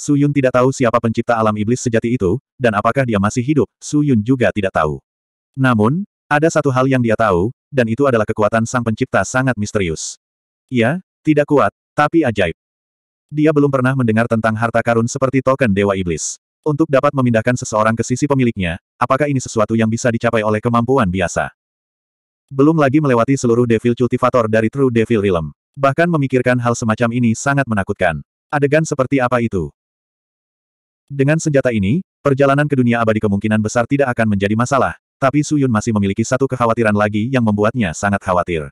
Su Yun tidak tahu siapa pencipta alam iblis sejati itu, dan apakah dia masih hidup, Su Yun juga tidak tahu. Namun, ada satu hal yang dia tahu, dan itu adalah kekuatan sang pencipta sangat misterius. Ia, tidak kuat, tapi ajaib. Dia belum pernah mendengar tentang harta karun seperti token Dewa Iblis. Untuk dapat memindahkan seseorang ke sisi pemiliknya, apakah ini sesuatu yang bisa dicapai oleh kemampuan biasa? Belum lagi melewati seluruh Devil Cultivator dari True Devil Realm. Bahkan memikirkan hal semacam ini sangat menakutkan. Adegan seperti apa itu? Dengan senjata ini, perjalanan ke dunia abadi kemungkinan besar tidak akan menjadi masalah, tapi Suyun masih memiliki satu kekhawatiran lagi yang membuatnya sangat khawatir.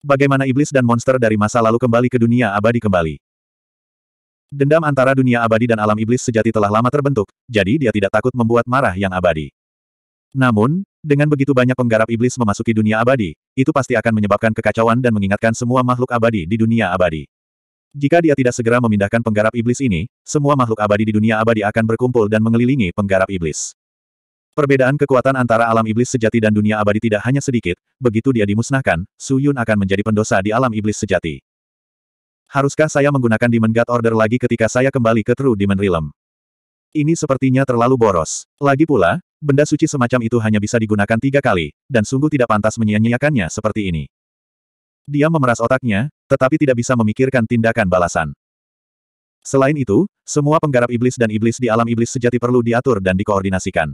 Bagaimana iblis dan monster dari masa lalu kembali ke dunia abadi kembali? Dendam antara dunia abadi dan alam iblis sejati telah lama terbentuk, jadi dia tidak takut membuat marah yang abadi. Namun, dengan begitu banyak penggarap iblis memasuki dunia abadi, itu pasti akan menyebabkan kekacauan dan mengingatkan semua makhluk abadi di dunia abadi. Jika dia tidak segera memindahkan penggarap iblis ini, semua makhluk abadi di dunia abadi akan berkumpul dan mengelilingi penggarap iblis. Perbedaan kekuatan antara alam iblis sejati dan dunia abadi tidak hanya sedikit, begitu dia dimusnahkan, Su Yun akan menjadi pendosa di alam iblis sejati. Haruskah saya menggunakan Demon God Order lagi ketika saya kembali ke True Demon Realm? Ini sepertinya terlalu boros. Lagi pula, benda suci semacam itu hanya bisa digunakan tiga kali, dan sungguh tidak pantas menyia-nyiakannya seperti ini. Dia memeras otaknya, tetapi tidak bisa memikirkan tindakan balasan. Selain itu, semua penggarap iblis dan iblis di alam iblis sejati perlu diatur dan dikoordinasikan.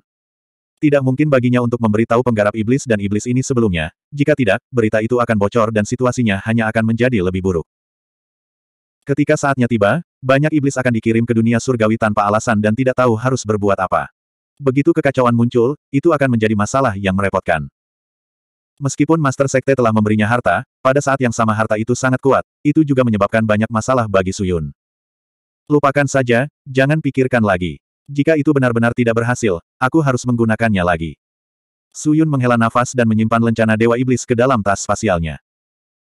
Tidak mungkin baginya untuk memberitahu penggarap iblis dan iblis ini sebelumnya, jika tidak, berita itu akan bocor dan situasinya hanya akan menjadi lebih buruk. Ketika saatnya tiba, banyak iblis akan dikirim ke dunia surgawi tanpa alasan dan tidak tahu harus berbuat apa. Begitu kekacauan muncul, itu akan menjadi masalah yang merepotkan. Meskipun Master Sekte telah memberinya harta, pada saat yang sama harta itu sangat kuat, itu juga menyebabkan banyak masalah bagi Suyun. Lupakan saja, jangan pikirkan lagi. Jika itu benar-benar tidak berhasil, aku harus menggunakannya lagi. Suyun menghela nafas dan menyimpan lencana Dewa Iblis ke dalam tas spasialnya.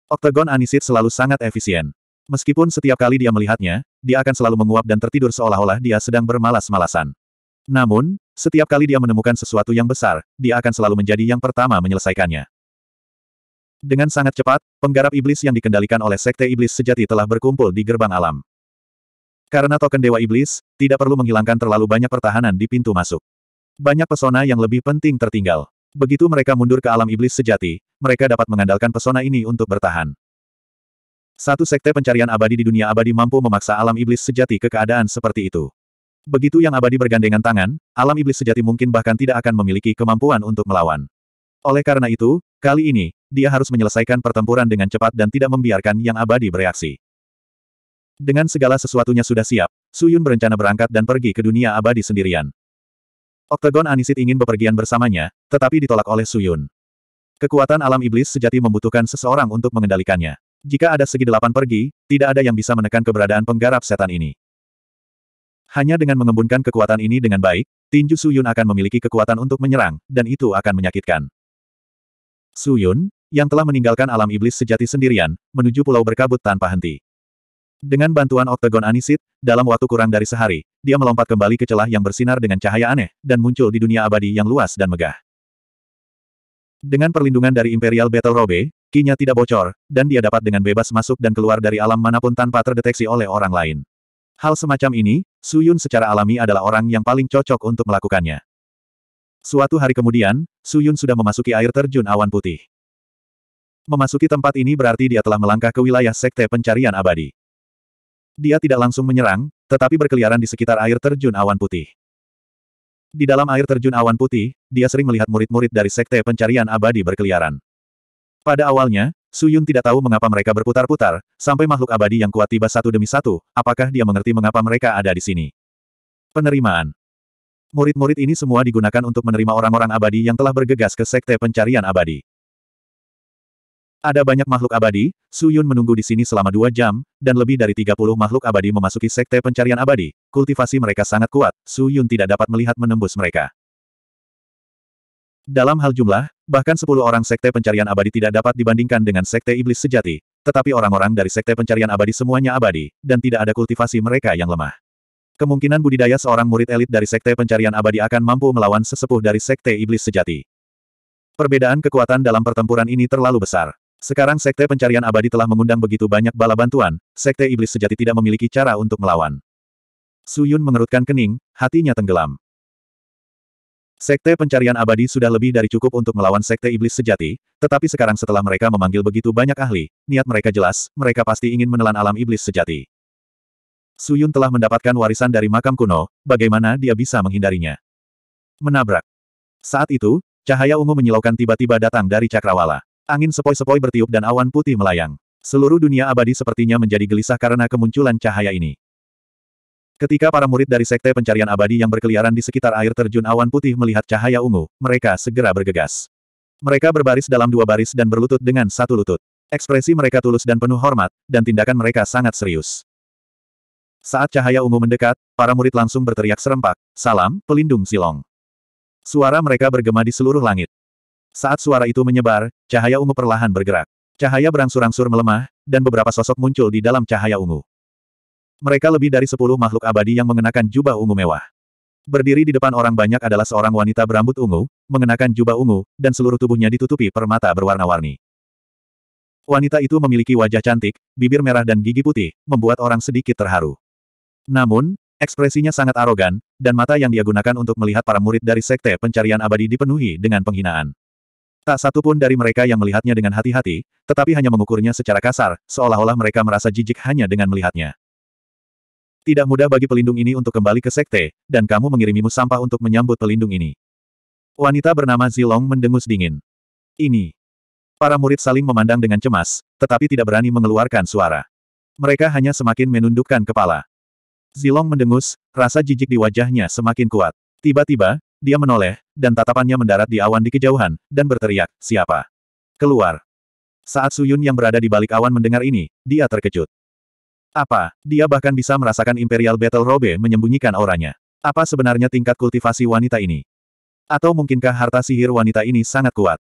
Oktagon Anisit selalu sangat efisien. Meskipun setiap kali dia melihatnya, dia akan selalu menguap dan tertidur seolah-olah dia sedang bermalas-malasan. Namun, setiap kali dia menemukan sesuatu yang besar, dia akan selalu menjadi yang pertama menyelesaikannya. Dengan sangat cepat, penggarap iblis yang dikendalikan oleh Sekte Iblis Sejati telah berkumpul di gerbang alam. Karena token Dewa Iblis, tidak perlu menghilangkan terlalu banyak pertahanan di pintu masuk. Banyak pesona yang lebih penting tertinggal. Begitu mereka mundur ke alam iblis sejati, mereka dapat mengandalkan pesona ini untuk bertahan. Satu sekte pencarian abadi di dunia abadi mampu memaksa alam iblis sejati ke keadaan seperti itu. Begitu yang abadi bergandengan tangan, alam iblis sejati mungkin bahkan tidak akan memiliki kemampuan untuk melawan. Oleh karena itu, kali ini, dia harus menyelesaikan pertempuran dengan cepat dan tidak membiarkan yang abadi bereaksi. Dengan segala sesuatunya sudah siap, Su Yun berencana berangkat dan pergi ke dunia abadi sendirian. Oktagon Anisit ingin bepergian bersamanya, tetapi ditolak oleh Su Yun. Kekuatan alam iblis sejati membutuhkan seseorang untuk mengendalikannya. Jika ada segi delapan pergi, tidak ada yang bisa menekan keberadaan penggarap setan ini. Hanya dengan mengembunkan kekuatan ini dengan baik, Tinju Su Yun akan memiliki kekuatan untuk menyerang, dan itu akan menyakitkan. Su Yun yang telah meninggalkan alam iblis sejati sendirian, menuju pulau berkabut tanpa henti. Dengan bantuan oktagon anisit, dalam waktu kurang dari sehari, dia melompat kembali ke celah yang bersinar dengan cahaya aneh, dan muncul di dunia abadi yang luas dan megah. Dengan perlindungan dari Imperial Battle Robe, kinya tidak bocor, dan dia dapat dengan bebas masuk dan keluar dari alam manapun tanpa terdeteksi oleh orang lain. Hal semacam ini, Suyun secara alami adalah orang yang paling cocok untuk melakukannya. Suatu hari kemudian, Suyun sudah memasuki air terjun awan putih. Memasuki tempat ini berarti dia telah melangkah ke wilayah Sekte Pencarian Abadi. Dia tidak langsung menyerang, tetapi berkeliaran di sekitar air terjun awan putih. Di dalam air terjun awan putih, dia sering melihat murid-murid dari Sekte Pencarian Abadi berkeliaran. Pada awalnya, Su Yun tidak tahu mengapa mereka berputar-putar, sampai makhluk abadi yang kuat tiba satu demi satu, apakah dia mengerti mengapa mereka ada di sini. Penerimaan Murid-murid ini semua digunakan untuk menerima orang-orang abadi yang telah bergegas ke Sekte Pencarian Abadi. Ada banyak makhluk abadi, Su Yun menunggu di sini selama dua jam, dan lebih dari 30 makhluk abadi memasuki sekte pencarian abadi. Kultivasi mereka sangat kuat, Su Yun tidak dapat melihat menembus mereka. Dalam hal jumlah, bahkan 10 orang sekte pencarian abadi tidak dapat dibandingkan dengan sekte iblis sejati. Tetapi orang-orang dari sekte pencarian abadi semuanya abadi, dan tidak ada kultivasi mereka yang lemah. Kemungkinan budidaya seorang murid elit dari sekte pencarian abadi akan mampu melawan sesepuh dari sekte iblis sejati. Perbedaan kekuatan dalam pertempuran ini terlalu besar. Sekarang Sekte Pencarian Abadi telah mengundang begitu banyak bala bantuan, Sekte Iblis sejati tidak memiliki cara untuk melawan. Su Yun mengerutkan kening, hatinya tenggelam. Sekte Pencarian Abadi sudah lebih dari cukup untuk melawan Sekte Iblis sejati, tetapi sekarang setelah mereka memanggil begitu banyak ahli, niat mereka jelas, mereka pasti ingin menelan alam Iblis sejati. Su Yun telah mendapatkan warisan dari makam kuno, bagaimana dia bisa menghindarinya? Menabrak. Saat itu, cahaya ungu menyilaukan tiba-tiba datang dari Cakrawala. Angin sepoi-sepoi bertiup dan awan putih melayang. Seluruh dunia abadi sepertinya menjadi gelisah karena kemunculan cahaya ini. Ketika para murid dari Sekte Pencarian Abadi yang berkeliaran di sekitar air terjun awan putih melihat cahaya ungu, mereka segera bergegas. Mereka berbaris dalam dua baris dan berlutut dengan satu lutut. Ekspresi mereka tulus dan penuh hormat, dan tindakan mereka sangat serius. Saat cahaya ungu mendekat, para murid langsung berteriak serempak, Salam, pelindung Silong. Suara mereka bergema di seluruh langit. Saat suara itu menyebar, cahaya ungu perlahan bergerak. Cahaya berangsur-angsur melemah, dan beberapa sosok muncul di dalam cahaya ungu. Mereka lebih dari sepuluh makhluk abadi yang mengenakan jubah ungu mewah. Berdiri di depan orang banyak adalah seorang wanita berambut ungu, mengenakan jubah ungu, dan seluruh tubuhnya ditutupi permata berwarna-warni. Wanita itu memiliki wajah cantik, bibir merah dan gigi putih, membuat orang sedikit terharu. Namun, ekspresinya sangat arogan, dan mata yang dia gunakan untuk melihat para murid dari Sekte Pencarian Abadi dipenuhi dengan penghinaan. Tak satu pun dari mereka yang melihatnya dengan hati-hati, tetapi hanya mengukurnya secara kasar, seolah-olah mereka merasa jijik hanya dengan melihatnya. Tidak mudah bagi pelindung ini untuk kembali ke sekte, dan kamu mengirimimu sampah untuk menyambut pelindung ini. Wanita bernama Zilong mendengus dingin. Ini. Para murid saling memandang dengan cemas, tetapi tidak berani mengeluarkan suara. Mereka hanya semakin menundukkan kepala. Zilong mendengus, rasa jijik di wajahnya semakin kuat. Tiba-tiba, dia menoleh, dan tatapannya mendarat di awan di kejauhan, dan berteriak, siapa? Keluar. Saat Suyun yang berada di balik awan mendengar ini, dia terkejut. Apa, dia bahkan bisa merasakan Imperial Battle Robe menyembunyikan auranya. Apa sebenarnya tingkat kultivasi wanita ini? Atau mungkinkah harta sihir wanita ini sangat kuat?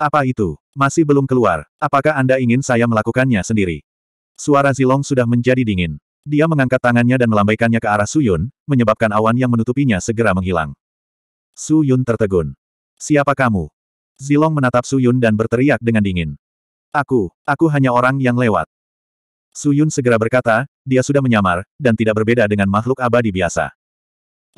Apa itu? Masih belum keluar. Apakah Anda ingin saya melakukannya sendiri? Suara Zilong sudah menjadi dingin. Dia mengangkat tangannya dan melambaikannya ke arah Suyun, menyebabkan awan yang menutupinya segera menghilang. Su Yun tertegun. Siapa kamu? Zilong menatap Su Yun dan berteriak dengan dingin. Aku, aku hanya orang yang lewat. Su Yun segera berkata, dia sudah menyamar, dan tidak berbeda dengan makhluk abadi biasa.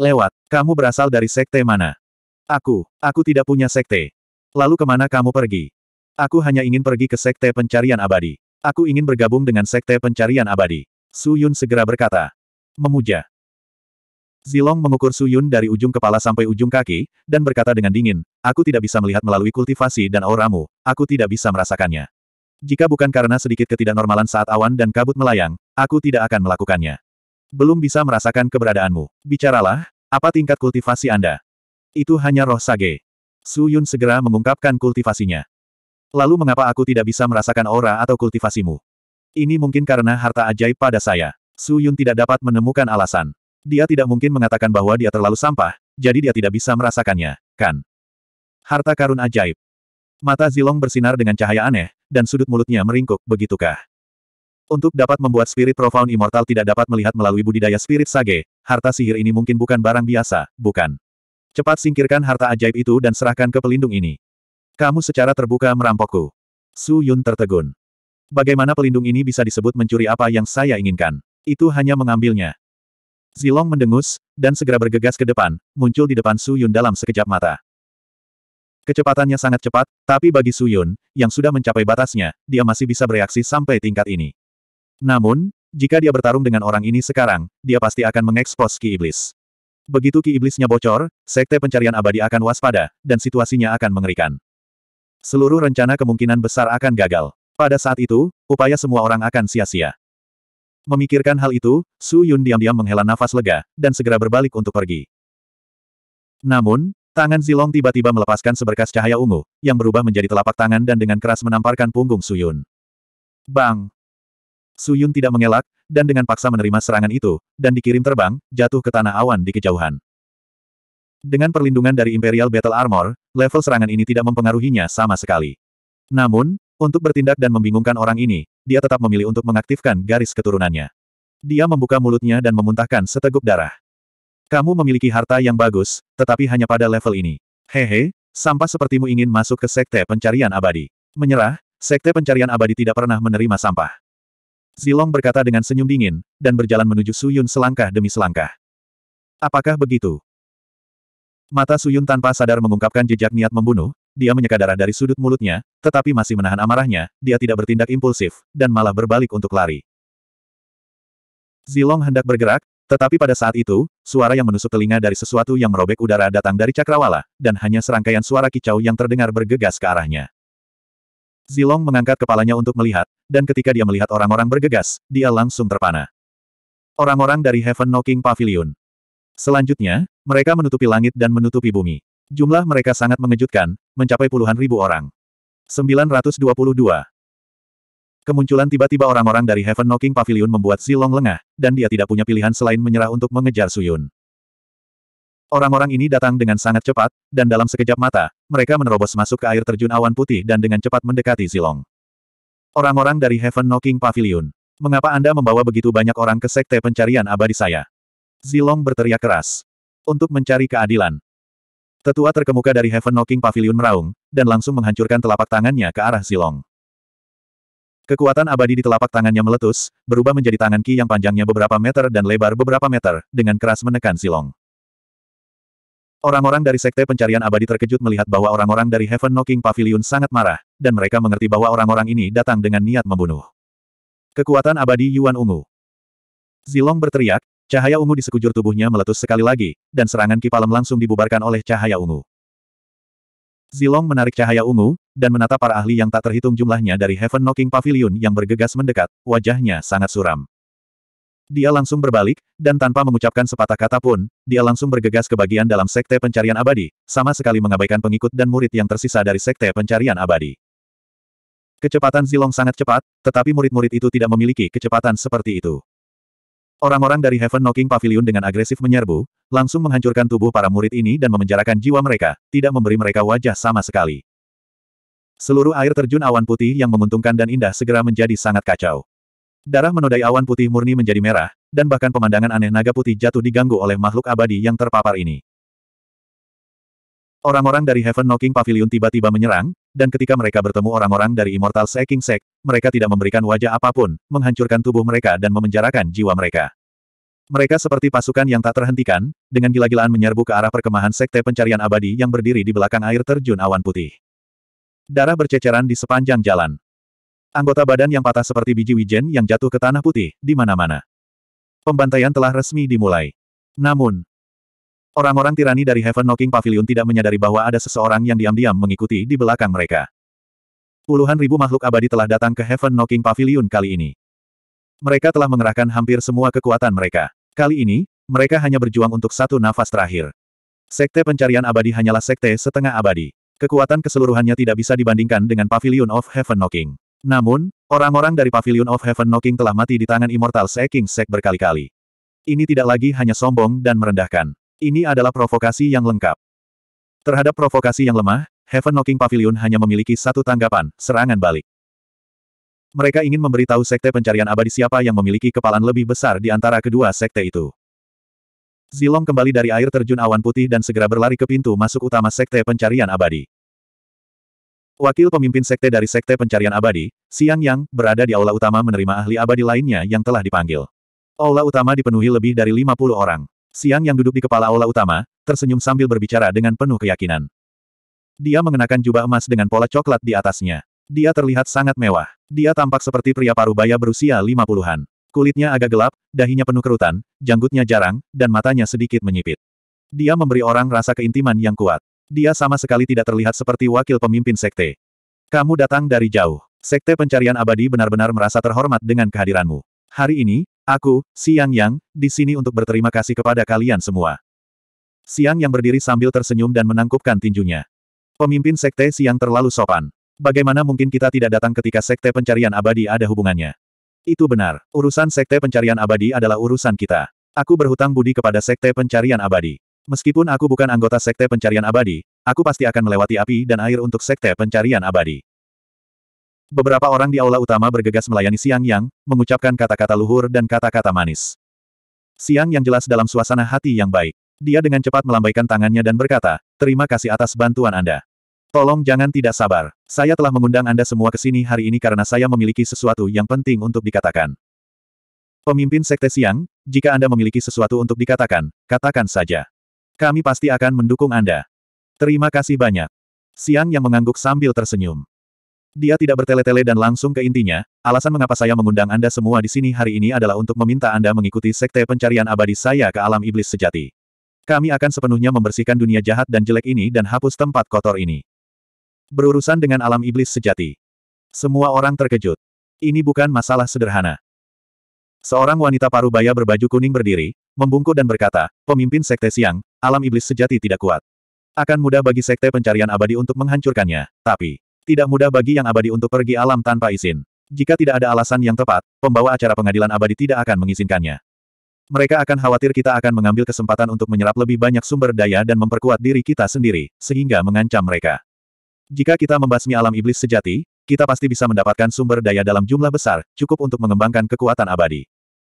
Lewat, kamu berasal dari sekte mana? Aku, aku tidak punya sekte. Lalu kemana kamu pergi? Aku hanya ingin pergi ke sekte pencarian abadi. Aku ingin bergabung dengan sekte pencarian abadi. Su Yun segera berkata. Memuja. Zilong mengukur Suyun dari ujung kepala sampai ujung kaki, dan berkata dengan dingin, aku tidak bisa melihat melalui kultivasi dan auramu, aku tidak bisa merasakannya. Jika bukan karena sedikit ketidaknormalan saat awan dan kabut melayang, aku tidak akan melakukannya. Belum bisa merasakan keberadaanmu. Bicaralah, apa tingkat kultivasi Anda? Itu hanya roh sage. Su Yun segera mengungkapkan kultivasinya. Lalu mengapa aku tidak bisa merasakan aura atau kultivasimu? Ini mungkin karena harta ajaib pada saya. Su Yun tidak dapat menemukan alasan. Dia tidak mungkin mengatakan bahwa dia terlalu sampah, jadi dia tidak bisa merasakannya, kan? Harta karun ajaib. Mata Zilong bersinar dengan cahaya aneh, dan sudut mulutnya meringkuk, begitukah? Untuk dapat membuat spirit profound immortal tidak dapat melihat melalui budidaya spirit sage, harta sihir ini mungkin bukan barang biasa, bukan? Cepat singkirkan harta ajaib itu dan serahkan ke pelindung ini. Kamu secara terbuka merampokku. Su Yun tertegun. Bagaimana pelindung ini bisa disebut mencuri apa yang saya inginkan? Itu hanya mengambilnya. Zilong mendengus, dan segera bergegas ke depan, muncul di depan Su Yun dalam sekejap mata. Kecepatannya sangat cepat, tapi bagi Su Yun, yang sudah mencapai batasnya, dia masih bisa bereaksi sampai tingkat ini. Namun, jika dia bertarung dengan orang ini sekarang, dia pasti akan mengekspos Ki Iblis. Begitu Ki Iblisnya bocor, Sekte Pencarian Abadi akan waspada, dan situasinya akan mengerikan. Seluruh rencana kemungkinan besar akan gagal. Pada saat itu, upaya semua orang akan sia-sia. Memikirkan hal itu, Su Yun diam-diam menghela nafas lega, dan segera berbalik untuk pergi. Namun, tangan Zilong tiba-tiba melepaskan seberkas cahaya ungu, yang berubah menjadi telapak tangan dan dengan keras menamparkan punggung Su Yun. Bang! Su Yun tidak mengelak, dan dengan paksa menerima serangan itu, dan dikirim terbang, jatuh ke tanah awan di kejauhan. Dengan perlindungan dari Imperial Battle Armor, level serangan ini tidak mempengaruhinya sama sekali. Namun, untuk bertindak dan membingungkan orang ini, dia tetap memilih untuk mengaktifkan garis keturunannya. Dia membuka mulutnya dan memuntahkan seteguk darah. Kamu memiliki harta yang bagus, tetapi hanya pada level ini. Hehe, sampah sepertimu ingin masuk ke sekte pencarian abadi. Menyerah, sekte pencarian abadi tidak pernah menerima sampah. Zilong berkata dengan senyum dingin, dan berjalan menuju Suyun selangkah demi selangkah. Apakah begitu? Mata Suyun tanpa sadar mengungkapkan jejak niat membunuh, dia menyeka darah dari sudut mulutnya, tetapi masih menahan amarahnya, dia tidak bertindak impulsif, dan malah berbalik untuk lari. Zilong hendak bergerak, tetapi pada saat itu, suara yang menusuk telinga dari sesuatu yang merobek udara datang dari cakrawala, dan hanya serangkaian suara kicau yang terdengar bergegas ke arahnya. Zilong mengangkat kepalanya untuk melihat, dan ketika dia melihat orang-orang bergegas, dia langsung terpana. Orang-orang dari Heaven Knocking Pavilion. Selanjutnya, mereka menutupi langit dan menutupi bumi. Jumlah mereka sangat mengejutkan, mencapai puluhan ribu orang. 922. Kemunculan tiba-tiba orang-orang dari Heaven Knocking Pavilion membuat Zilong lengah, dan dia tidak punya pilihan selain menyerah untuk mengejar Suyun. Orang-orang ini datang dengan sangat cepat, dan dalam sekejap mata, mereka menerobos masuk ke air terjun awan putih dan dengan cepat mendekati Zilong. Orang-orang dari Heaven Knocking Pavilion. Mengapa Anda membawa begitu banyak orang ke Sekte Pencarian Abadi saya? Zilong berteriak keras. Untuk mencari keadilan. Tetua terkemuka dari Heaven Knocking Pavilion meraung, dan langsung menghancurkan telapak tangannya ke arah Zilong. Kekuatan abadi di telapak tangannya meletus, berubah menjadi tangan Ki yang panjangnya beberapa meter dan lebar beberapa meter, dengan keras menekan Zilong. Orang-orang dari Sekte Pencarian Abadi terkejut melihat bahwa orang-orang dari Heaven Knocking Pavilion sangat marah, dan mereka mengerti bahwa orang-orang ini datang dengan niat membunuh. Kekuatan abadi Yuan Ungu. Zilong berteriak, Cahaya ungu di sekujur tubuhnya meletus sekali lagi, dan serangan kipalem langsung dibubarkan oleh cahaya ungu. Zilong menarik cahaya ungu, dan menatap para ahli yang tak terhitung jumlahnya dari Heaven Knocking Pavilion yang bergegas mendekat, wajahnya sangat suram. Dia langsung berbalik, dan tanpa mengucapkan sepatah kata pun, dia langsung bergegas ke bagian dalam Sekte Pencarian Abadi, sama sekali mengabaikan pengikut dan murid yang tersisa dari Sekte Pencarian Abadi. Kecepatan Zilong sangat cepat, tetapi murid-murid itu tidak memiliki kecepatan seperti itu. Orang-orang dari Heaven Knocking Pavilion dengan agresif menyerbu, langsung menghancurkan tubuh para murid ini dan memenjarakan jiwa mereka, tidak memberi mereka wajah sama sekali. Seluruh air terjun awan putih yang menguntungkan dan indah segera menjadi sangat kacau. Darah menodai awan putih murni menjadi merah, dan bahkan pemandangan aneh naga putih jatuh diganggu oleh makhluk abadi yang terpapar ini. Orang-orang dari Heaven Knocking Pavilion tiba-tiba menyerang, dan ketika mereka bertemu orang-orang dari Immortal Seeking Sek, mereka tidak memberikan wajah apapun, menghancurkan tubuh mereka dan memenjarakan jiwa mereka. Mereka seperti pasukan yang tak terhentikan, dengan gila-gilaan menyerbu ke arah perkemahan Sekte Pencarian Abadi yang berdiri di belakang air terjun awan putih. Darah berceceran di sepanjang jalan. Anggota badan yang patah seperti biji wijen yang jatuh ke tanah putih, di mana-mana. Pembantaian telah resmi dimulai. Namun, Orang-orang tirani dari Heaven Knocking Pavilion tidak menyadari bahwa ada seseorang yang diam-diam mengikuti di belakang mereka. Puluhan ribu makhluk abadi telah datang ke Heaven Knocking Pavilion kali ini. Mereka telah mengerahkan hampir semua kekuatan mereka. Kali ini, mereka hanya berjuang untuk satu nafas terakhir. Sekte pencarian abadi hanyalah sekte setengah abadi. Kekuatan keseluruhannya tidak bisa dibandingkan dengan Pavilion of Heaven Knocking. Namun, orang-orang dari Pavilion of Heaven Knocking telah mati di tangan Immortal Seeking Sek berkali-kali. Ini tidak lagi hanya sombong dan merendahkan. Ini adalah provokasi yang lengkap. Terhadap provokasi yang lemah, Heaven Knocking Pavilion hanya memiliki satu tanggapan, serangan balik. Mereka ingin memberitahu sekte pencarian abadi siapa yang memiliki kepalan lebih besar di antara kedua sekte itu. Zilong kembali dari air terjun awan putih dan segera berlari ke pintu masuk utama sekte pencarian abadi. Wakil pemimpin sekte dari sekte pencarian abadi, Siang Yang, berada di aula utama menerima ahli abadi lainnya yang telah dipanggil. Aula utama dipenuhi lebih dari 50 orang. Siang yang duduk di kepala aula utama, tersenyum sambil berbicara dengan penuh keyakinan. Dia mengenakan jubah emas dengan pola coklat di atasnya. Dia terlihat sangat mewah. Dia tampak seperti pria parubaya berusia lima puluhan. Kulitnya agak gelap, dahinya penuh kerutan, janggutnya jarang, dan matanya sedikit menyipit. Dia memberi orang rasa keintiman yang kuat. Dia sama sekali tidak terlihat seperti wakil pemimpin sekte. Kamu datang dari jauh. Sekte pencarian abadi benar-benar merasa terhormat dengan kehadiranmu. Hari ini, aku, Siang Yang, di sini untuk berterima kasih kepada kalian semua. Siang Yang berdiri sambil tersenyum dan menangkupkan tinjunya. Pemimpin Sekte Siang terlalu sopan. Bagaimana mungkin kita tidak datang ketika Sekte Pencarian Abadi ada hubungannya? Itu benar, urusan Sekte Pencarian Abadi adalah urusan kita. Aku berhutang budi kepada Sekte Pencarian Abadi. Meskipun aku bukan anggota Sekte Pencarian Abadi, aku pasti akan melewati api dan air untuk Sekte Pencarian Abadi. Beberapa orang di aula utama bergegas melayani Siang Yang, mengucapkan kata-kata luhur dan kata-kata manis. Siang Yang jelas dalam suasana hati yang baik. Dia dengan cepat melambaikan tangannya dan berkata, terima kasih atas bantuan Anda. Tolong jangan tidak sabar. Saya telah mengundang Anda semua ke sini hari ini karena saya memiliki sesuatu yang penting untuk dikatakan. Pemimpin Sekte Siang, jika Anda memiliki sesuatu untuk dikatakan, katakan saja. Kami pasti akan mendukung Anda. Terima kasih banyak. Siang yang mengangguk sambil tersenyum. Dia tidak bertele-tele dan langsung ke intinya, alasan mengapa saya mengundang Anda semua di sini hari ini adalah untuk meminta Anda mengikuti sekte pencarian abadi saya ke alam iblis sejati. Kami akan sepenuhnya membersihkan dunia jahat dan jelek ini dan hapus tempat kotor ini. Berurusan dengan alam iblis sejati. Semua orang terkejut. Ini bukan masalah sederhana. Seorang wanita parubaya berbaju kuning berdiri, membungkuk dan berkata, pemimpin sekte siang, alam iblis sejati tidak kuat. Akan mudah bagi sekte pencarian abadi untuk menghancurkannya, tapi tidak mudah bagi yang abadi untuk pergi alam tanpa izin. Jika tidak ada alasan yang tepat, pembawa acara pengadilan abadi tidak akan mengizinkannya. Mereka akan khawatir kita akan mengambil kesempatan untuk menyerap lebih banyak sumber daya dan memperkuat diri kita sendiri, sehingga mengancam mereka. Jika kita membasmi alam iblis sejati, kita pasti bisa mendapatkan sumber daya dalam jumlah besar, cukup untuk mengembangkan kekuatan abadi.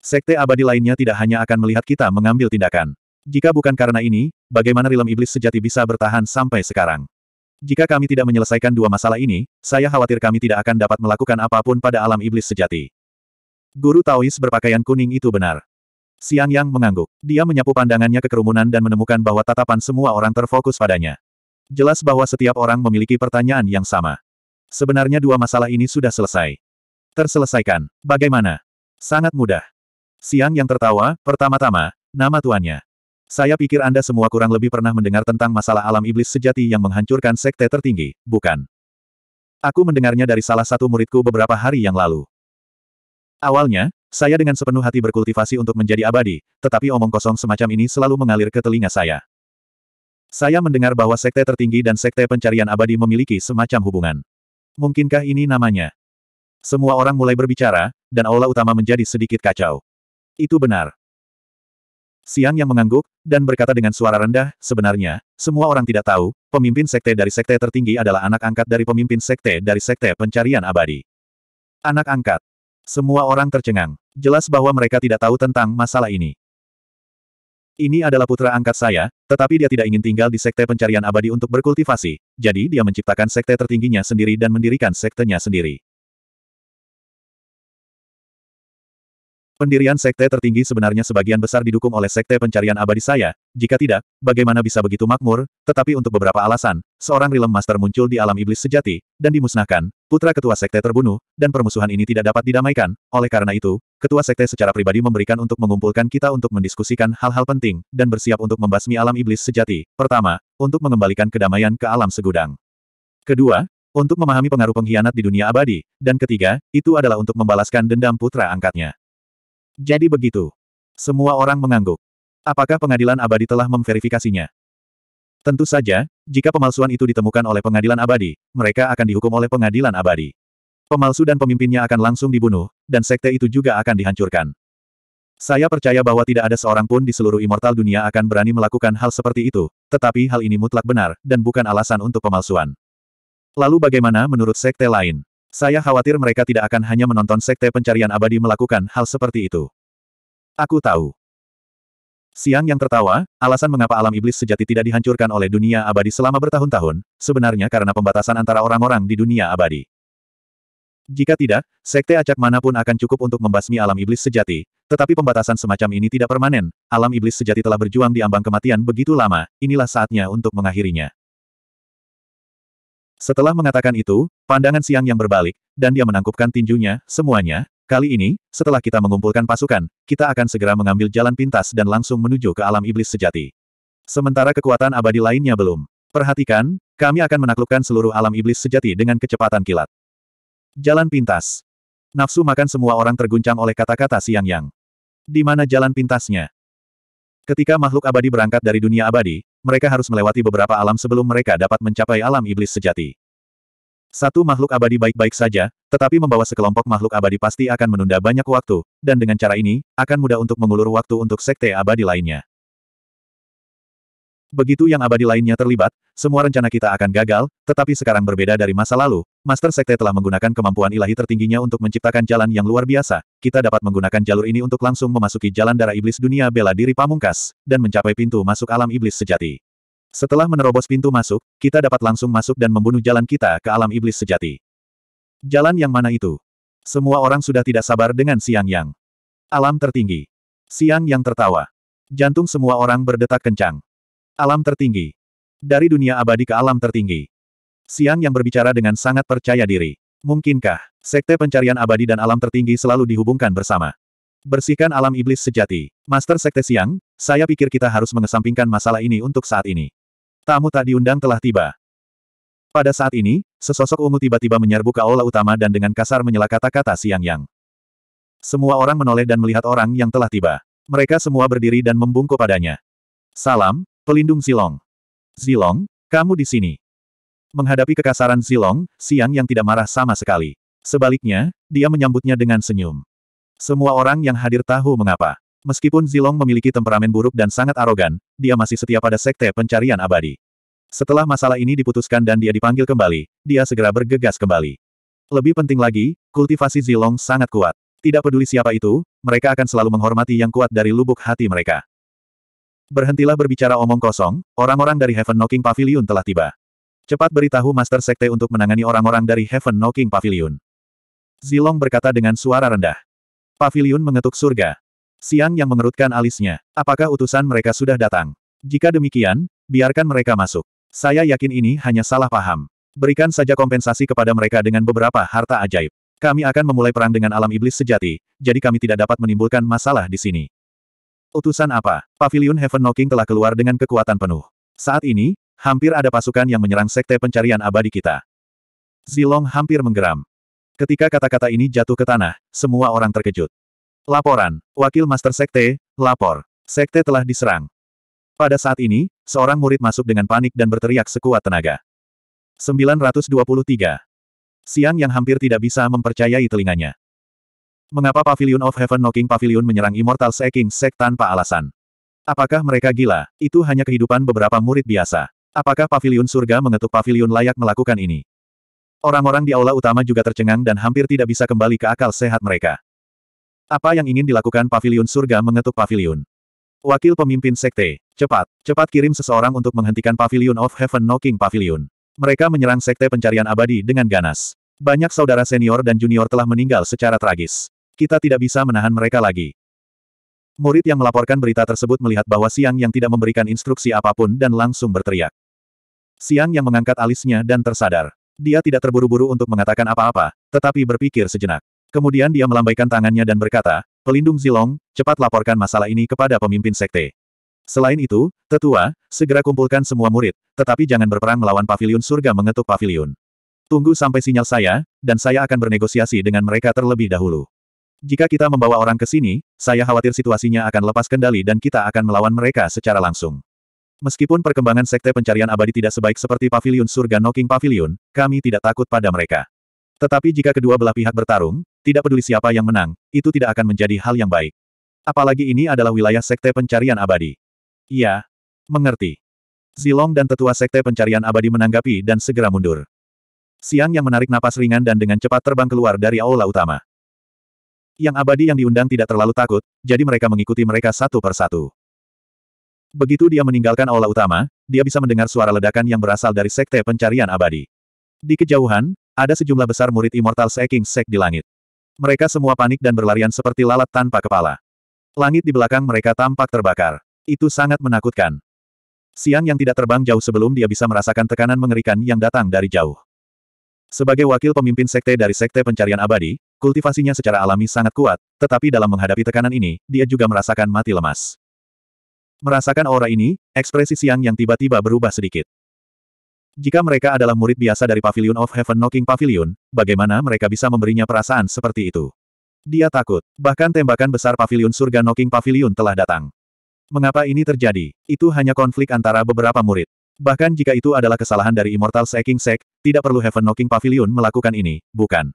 Sekte abadi lainnya tidak hanya akan melihat kita mengambil tindakan. Jika bukan karena ini, bagaimana rilem iblis sejati bisa bertahan sampai sekarang? Jika kami tidak menyelesaikan dua masalah ini, saya khawatir kami tidak akan dapat melakukan apapun pada alam iblis sejati. Guru Taois berpakaian kuning itu benar. Siang Yang mengangguk. Dia menyapu pandangannya ke kerumunan dan menemukan bahwa tatapan semua orang terfokus padanya. Jelas bahwa setiap orang memiliki pertanyaan yang sama. Sebenarnya dua masalah ini sudah selesai. Terselesaikan. Bagaimana? Sangat mudah. Siang Yang tertawa, pertama-tama, nama tuannya. Saya pikir Anda semua kurang lebih pernah mendengar tentang masalah alam iblis sejati yang menghancurkan sekte tertinggi, bukan? Aku mendengarnya dari salah satu muridku beberapa hari yang lalu. Awalnya, saya dengan sepenuh hati berkultivasi untuk menjadi abadi, tetapi omong kosong semacam ini selalu mengalir ke telinga saya. Saya mendengar bahwa sekte tertinggi dan sekte pencarian abadi memiliki semacam hubungan. Mungkinkah ini namanya? Semua orang mulai berbicara, dan aula utama menjadi sedikit kacau. Itu benar. Siang yang mengangguk, dan berkata dengan suara rendah, sebenarnya, semua orang tidak tahu, pemimpin sekte dari sekte tertinggi adalah anak angkat dari pemimpin sekte dari sekte pencarian abadi. Anak angkat. Semua orang tercengang. Jelas bahwa mereka tidak tahu tentang masalah ini. Ini adalah putra angkat saya, tetapi dia tidak ingin tinggal di sekte pencarian abadi untuk berkultivasi, jadi dia menciptakan sekte tertingginya sendiri dan mendirikan sektenya sendiri. Pendirian sekte tertinggi sebenarnya sebagian besar didukung oleh sekte pencarian abadi saya, jika tidak, bagaimana bisa begitu makmur, tetapi untuk beberapa alasan, seorang rilem Master muncul di alam iblis sejati, dan dimusnahkan, putra ketua sekte terbunuh, dan permusuhan ini tidak dapat didamaikan, oleh karena itu, ketua sekte secara pribadi memberikan untuk mengumpulkan kita untuk mendiskusikan hal-hal penting, dan bersiap untuk membasmi alam iblis sejati, pertama, untuk mengembalikan kedamaian ke alam segudang. Kedua, untuk memahami pengaruh pengkhianat di dunia abadi, dan ketiga, itu adalah untuk membalaskan dendam putra angkatnya. Jadi begitu. Semua orang mengangguk. Apakah pengadilan abadi telah memverifikasinya? Tentu saja, jika pemalsuan itu ditemukan oleh pengadilan abadi, mereka akan dihukum oleh pengadilan abadi. Pemalsu dan pemimpinnya akan langsung dibunuh, dan sekte itu juga akan dihancurkan. Saya percaya bahwa tidak ada seorang pun di seluruh immortal dunia akan berani melakukan hal seperti itu, tetapi hal ini mutlak benar, dan bukan alasan untuk pemalsuan. Lalu bagaimana menurut sekte lain? Saya khawatir mereka tidak akan hanya menonton Sekte Pencarian Abadi melakukan hal seperti itu. Aku tahu. Siang yang tertawa, alasan mengapa alam iblis sejati tidak dihancurkan oleh dunia abadi selama bertahun-tahun, sebenarnya karena pembatasan antara orang-orang di dunia abadi. Jika tidak, sekte acak manapun akan cukup untuk membasmi alam iblis sejati, tetapi pembatasan semacam ini tidak permanen, alam iblis sejati telah berjuang di ambang kematian begitu lama, inilah saatnya untuk mengakhirinya. Setelah mengatakan itu, pandangan siang yang berbalik, dan dia menangkupkan tinjunya, semuanya, kali ini, setelah kita mengumpulkan pasukan, kita akan segera mengambil jalan pintas dan langsung menuju ke alam iblis sejati. Sementara kekuatan abadi lainnya belum. Perhatikan, kami akan menaklukkan seluruh alam iblis sejati dengan kecepatan kilat. Jalan pintas. Nafsu makan semua orang terguncang oleh kata-kata siang yang. Di mana jalan pintasnya? Ketika makhluk abadi berangkat dari dunia abadi, mereka harus melewati beberapa alam sebelum mereka dapat mencapai alam iblis sejati. Satu makhluk abadi baik-baik saja, tetapi membawa sekelompok makhluk abadi pasti akan menunda banyak waktu, dan dengan cara ini, akan mudah untuk mengulur waktu untuk sekte abadi lainnya. Begitu yang abadi lainnya terlibat, semua rencana kita akan gagal, tetapi sekarang berbeda dari masa lalu, Master Sekte telah menggunakan kemampuan ilahi tertingginya untuk menciptakan jalan yang luar biasa, kita dapat menggunakan jalur ini untuk langsung memasuki jalan darah iblis dunia bela diri pamungkas, dan mencapai pintu masuk alam iblis sejati. Setelah menerobos pintu masuk, kita dapat langsung masuk dan membunuh jalan kita ke alam iblis sejati. Jalan yang mana itu? Semua orang sudah tidak sabar dengan siang yang. Alam tertinggi. Siang yang tertawa. Jantung semua orang berdetak kencang. Alam tertinggi. Dari dunia abadi ke alam tertinggi. Siang yang berbicara dengan sangat percaya diri. Mungkinkah, sekte pencarian abadi dan alam tertinggi selalu dihubungkan bersama? Bersihkan alam iblis sejati. Master Sekte Siang, saya pikir kita harus mengesampingkan masalah ini untuk saat ini. Tamu tak diundang telah tiba. Pada saat ini, sesosok ungu tiba-tiba menyerbu ke aula utama dan dengan kasar menyela kata-kata Siang Yang. Semua orang menoleh dan melihat orang yang telah tiba. Mereka semua berdiri dan membungkuk padanya. Salam, Pelindung Zilong. Zilong, kamu di sini. Menghadapi kekasaran Zilong, Siang yang tidak marah sama sekali. Sebaliknya, dia menyambutnya dengan senyum. Semua orang yang hadir tahu mengapa. Meskipun Zilong memiliki temperamen buruk dan sangat arogan, dia masih setia pada sekte pencarian abadi. Setelah masalah ini diputuskan dan dia dipanggil kembali, dia segera bergegas kembali. Lebih penting lagi, kultivasi Zilong sangat kuat. Tidak peduli siapa itu, mereka akan selalu menghormati yang kuat dari lubuk hati mereka. Berhentilah berbicara omong kosong, orang-orang dari Heaven Knocking Pavilion telah tiba. Cepat beritahu Master Sekte untuk menangani orang-orang dari Heaven Knocking Pavilion. Zilong berkata dengan suara rendah. Pavilion mengetuk surga. Siang yang mengerutkan alisnya. Apakah utusan mereka sudah datang? Jika demikian, biarkan mereka masuk. Saya yakin ini hanya salah paham. Berikan saja kompensasi kepada mereka dengan beberapa harta ajaib. Kami akan memulai perang dengan alam iblis sejati, jadi kami tidak dapat menimbulkan masalah di sini. Utusan apa? Pavilion Heaven Knocking telah keluar dengan kekuatan penuh. Saat ini, hampir ada pasukan yang menyerang sekte pencarian abadi kita. Zilong hampir menggeram. Ketika kata-kata ini jatuh ke tanah, semua orang terkejut. Laporan, Wakil Master Sekte, lapor. Sekte telah diserang. Pada saat ini, seorang murid masuk dengan panik dan berteriak sekuat tenaga. 923. Siang yang hampir tidak bisa mempercayai telinganya. Mengapa Pavilion of Heaven Knocking Pavilion menyerang Immortal Seeking Sect tanpa alasan? Apakah mereka gila? Itu hanya kehidupan beberapa murid biasa. Apakah Pavilion Surga mengetuk Pavilion layak melakukan ini? Orang-orang di aula utama juga tercengang dan hampir tidak bisa kembali ke akal sehat mereka. Apa yang ingin dilakukan Pavilion Surga mengetuk Pavilion? Wakil pemimpin sekte, cepat, cepat kirim seseorang untuk menghentikan Pavilion of Heaven Knocking Pavilion. Mereka menyerang sekte pencarian abadi dengan ganas. Banyak saudara senior dan junior telah meninggal secara tragis. Kita tidak bisa menahan mereka lagi. Murid yang melaporkan berita tersebut melihat bahwa Siang yang tidak memberikan instruksi apapun dan langsung berteriak. Siang yang mengangkat alisnya dan tersadar. Dia tidak terburu-buru untuk mengatakan apa-apa, tetapi berpikir sejenak. Kemudian dia melambaikan tangannya dan berkata, Pelindung Zilong, cepat laporkan masalah ini kepada pemimpin sekte. Selain itu, tetua, segera kumpulkan semua murid, tetapi jangan berperang melawan pavilion surga mengetuk pavilion. Tunggu sampai sinyal saya, dan saya akan bernegosiasi dengan mereka terlebih dahulu. Jika kita membawa orang ke sini, saya khawatir situasinya akan lepas kendali dan kita akan melawan mereka secara langsung. Meskipun perkembangan sekte pencarian abadi tidak sebaik seperti pavilion surga Noking Pavilion, kami tidak takut pada mereka. Tetapi jika kedua belah pihak bertarung, tidak peduli siapa yang menang, itu tidak akan menjadi hal yang baik. Apalagi ini adalah wilayah sekte pencarian abadi. Iya. Mengerti. Zilong dan tetua sekte pencarian abadi menanggapi dan segera mundur. Siang yang menarik napas ringan dan dengan cepat terbang keluar dari aula utama yang abadi yang diundang tidak terlalu takut, jadi mereka mengikuti mereka satu persatu. Begitu dia meninggalkan aula utama, dia bisa mendengar suara ledakan yang berasal dari sekte pencarian abadi. Di kejauhan, ada sejumlah besar murid Immortal Seeking Sek di langit. Mereka semua panik dan berlarian seperti lalat tanpa kepala. Langit di belakang mereka tampak terbakar. Itu sangat menakutkan. Siang yang tidak terbang jauh sebelum dia bisa merasakan tekanan mengerikan yang datang dari jauh. Sebagai wakil pemimpin sekte dari sekte pencarian abadi, Kultivasinya secara alami sangat kuat, tetapi dalam menghadapi tekanan ini, dia juga merasakan mati lemas. Merasakan aura ini, ekspresi siang yang tiba-tiba berubah sedikit. Jika mereka adalah murid biasa dari Pavilion of Heaven Knocking Pavilion, bagaimana mereka bisa memberinya perasaan seperti itu? Dia takut, bahkan tembakan besar Pavilion Surga Knocking Pavilion telah datang. Mengapa ini terjadi? Itu hanya konflik antara beberapa murid. Bahkan jika itu adalah kesalahan dari Immortal Seeking Sek, tidak perlu Heaven Knocking Pavilion melakukan ini, bukan?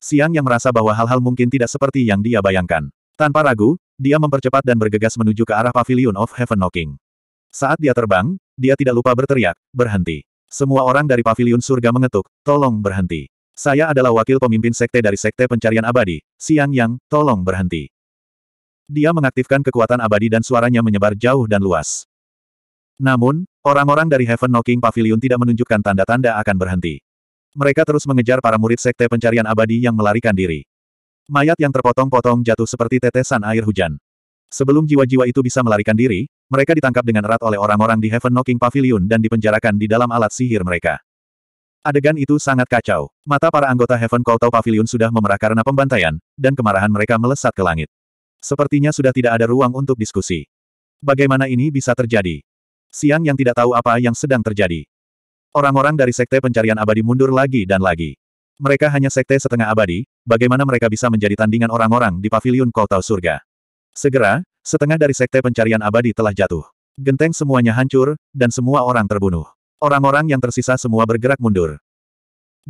Siang yang merasa bahwa hal-hal mungkin tidak seperti yang dia bayangkan. Tanpa ragu, dia mempercepat dan bergegas menuju ke arah Pavilion of Heaven Knocking. Saat dia terbang, dia tidak lupa berteriak, berhenti. Semua orang dari Pavilion Surga mengetuk, tolong berhenti. Saya adalah wakil pemimpin sekte dari Sekte Pencarian Abadi, Siang Yang, tolong berhenti. Dia mengaktifkan kekuatan abadi dan suaranya menyebar jauh dan luas. Namun, orang-orang dari Heaven Knocking Pavilion tidak menunjukkan tanda-tanda akan berhenti. Mereka terus mengejar para murid sekte pencarian abadi yang melarikan diri. Mayat yang terpotong-potong jatuh seperti tetesan air hujan. Sebelum jiwa-jiwa itu bisa melarikan diri, mereka ditangkap dengan erat oleh orang-orang di Heaven Knocking Pavilion dan dipenjarakan di dalam alat sihir mereka. Adegan itu sangat kacau. Mata para anggota Heaven Kowtow Pavilion sudah memerah karena pembantaian, dan kemarahan mereka melesat ke langit. Sepertinya sudah tidak ada ruang untuk diskusi. Bagaimana ini bisa terjadi? Siang yang tidak tahu apa yang sedang terjadi. Orang-orang dari Sekte Pencarian Abadi mundur lagi dan lagi. Mereka hanya Sekte Setengah Abadi, bagaimana mereka bisa menjadi tandingan orang-orang di Pavilion Kota Surga. Segera, setengah dari Sekte Pencarian Abadi telah jatuh. Genteng semuanya hancur, dan semua orang terbunuh. Orang-orang yang tersisa semua bergerak mundur.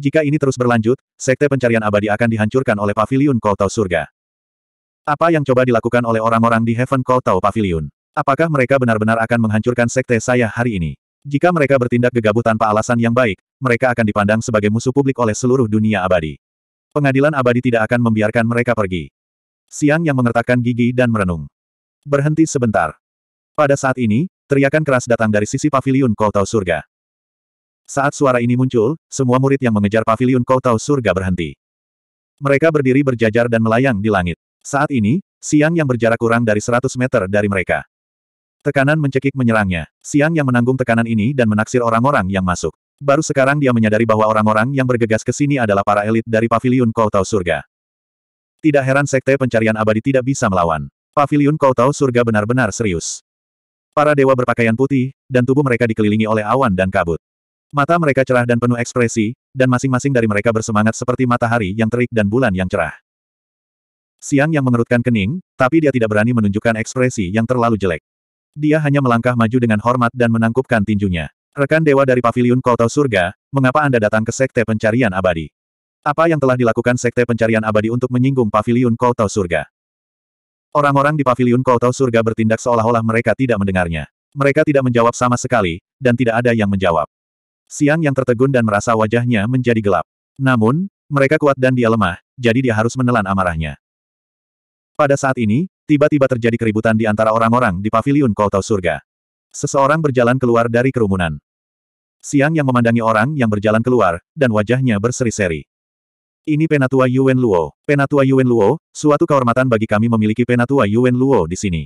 Jika ini terus berlanjut, Sekte Pencarian Abadi akan dihancurkan oleh Pavilion Kota Surga. Apa yang coba dilakukan oleh orang-orang di Heaven Kotau Pavilion? Apakah mereka benar-benar akan menghancurkan sekte saya hari ini? Jika mereka bertindak gegabah tanpa alasan yang baik, mereka akan dipandang sebagai musuh publik oleh seluruh dunia abadi. Pengadilan abadi tidak akan membiarkan mereka pergi. Siang yang mengertakkan gigi dan merenung. Berhenti sebentar. Pada saat ini, teriakan keras datang dari sisi pavilion kota Surga. Saat suara ini muncul, semua murid yang mengejar pavilion kota Surga berhenti. Mereka berdiri berjajar dan melayang di langit. Saat ini, siang yang berjarak kurang dari 100 meter dari mereka. Tekanan mencekik menyerangnya. Siang yang menanggung tekanan ini dan menaksir orang-orang yang masuk. Baru sekarang dia menyadari bahwa orang-orang yang bergegas ke sini adalah para elit dari Paviliun Koutau Surga. Tidak heran Sekte Pencarian Abadi tidak bisa melawan. Paviliun Koutau Surga benar-benar serius. Para dewa berpakaian putih, dan tubuh mereka dikelilingi oleh awan dan kabut. Mata mereka cerah dan penuh ekspresi, dan masing-masing dari mereka bersemangat seperti matahari yang terik dan bulan yang cerah. Siang yang mengerutkan kening, tapi dia tidak berani menunjukkan ekspresi yang terlalu jelek. Dia hanya melangkah maju dengan hormat dan menangkupkan tinjunya. Rekan dewa dari Paviliun Kotau Surga, mengapa Anda datang ke Sekte Pencarian Abadi? Apa yang telah dilakukan Sekte Pencarian Abadi untuk menyinggung Paviliun Kotau Surga? Orang-orang di Paviliun Kotau Surga bertindak seolah-olah mereka tidak mendengarnya. Mereka tidak menjawab sama sekali, dan tidak ada yang menjawab. Siang yang tertegun dan merasa wajahnya menjadi gelap. Namun, mereka kuat dan dia lemah, jadi dia harus menelan amarahnya. Pada saat ini, Tiba-tiba terjadi keributan di antara orang-orang di paviliun kota surga. Seseorang berjalan keluar dari kerumunan. Siang yang memandangi orang yang berjalan keluar, dan wajahnya berseri-seri. Ini Penatua Yuan Luo. Penatua Yuan Luo, suatu kehormatan bagi kami memiliki Penatua Yuan Luo di sini.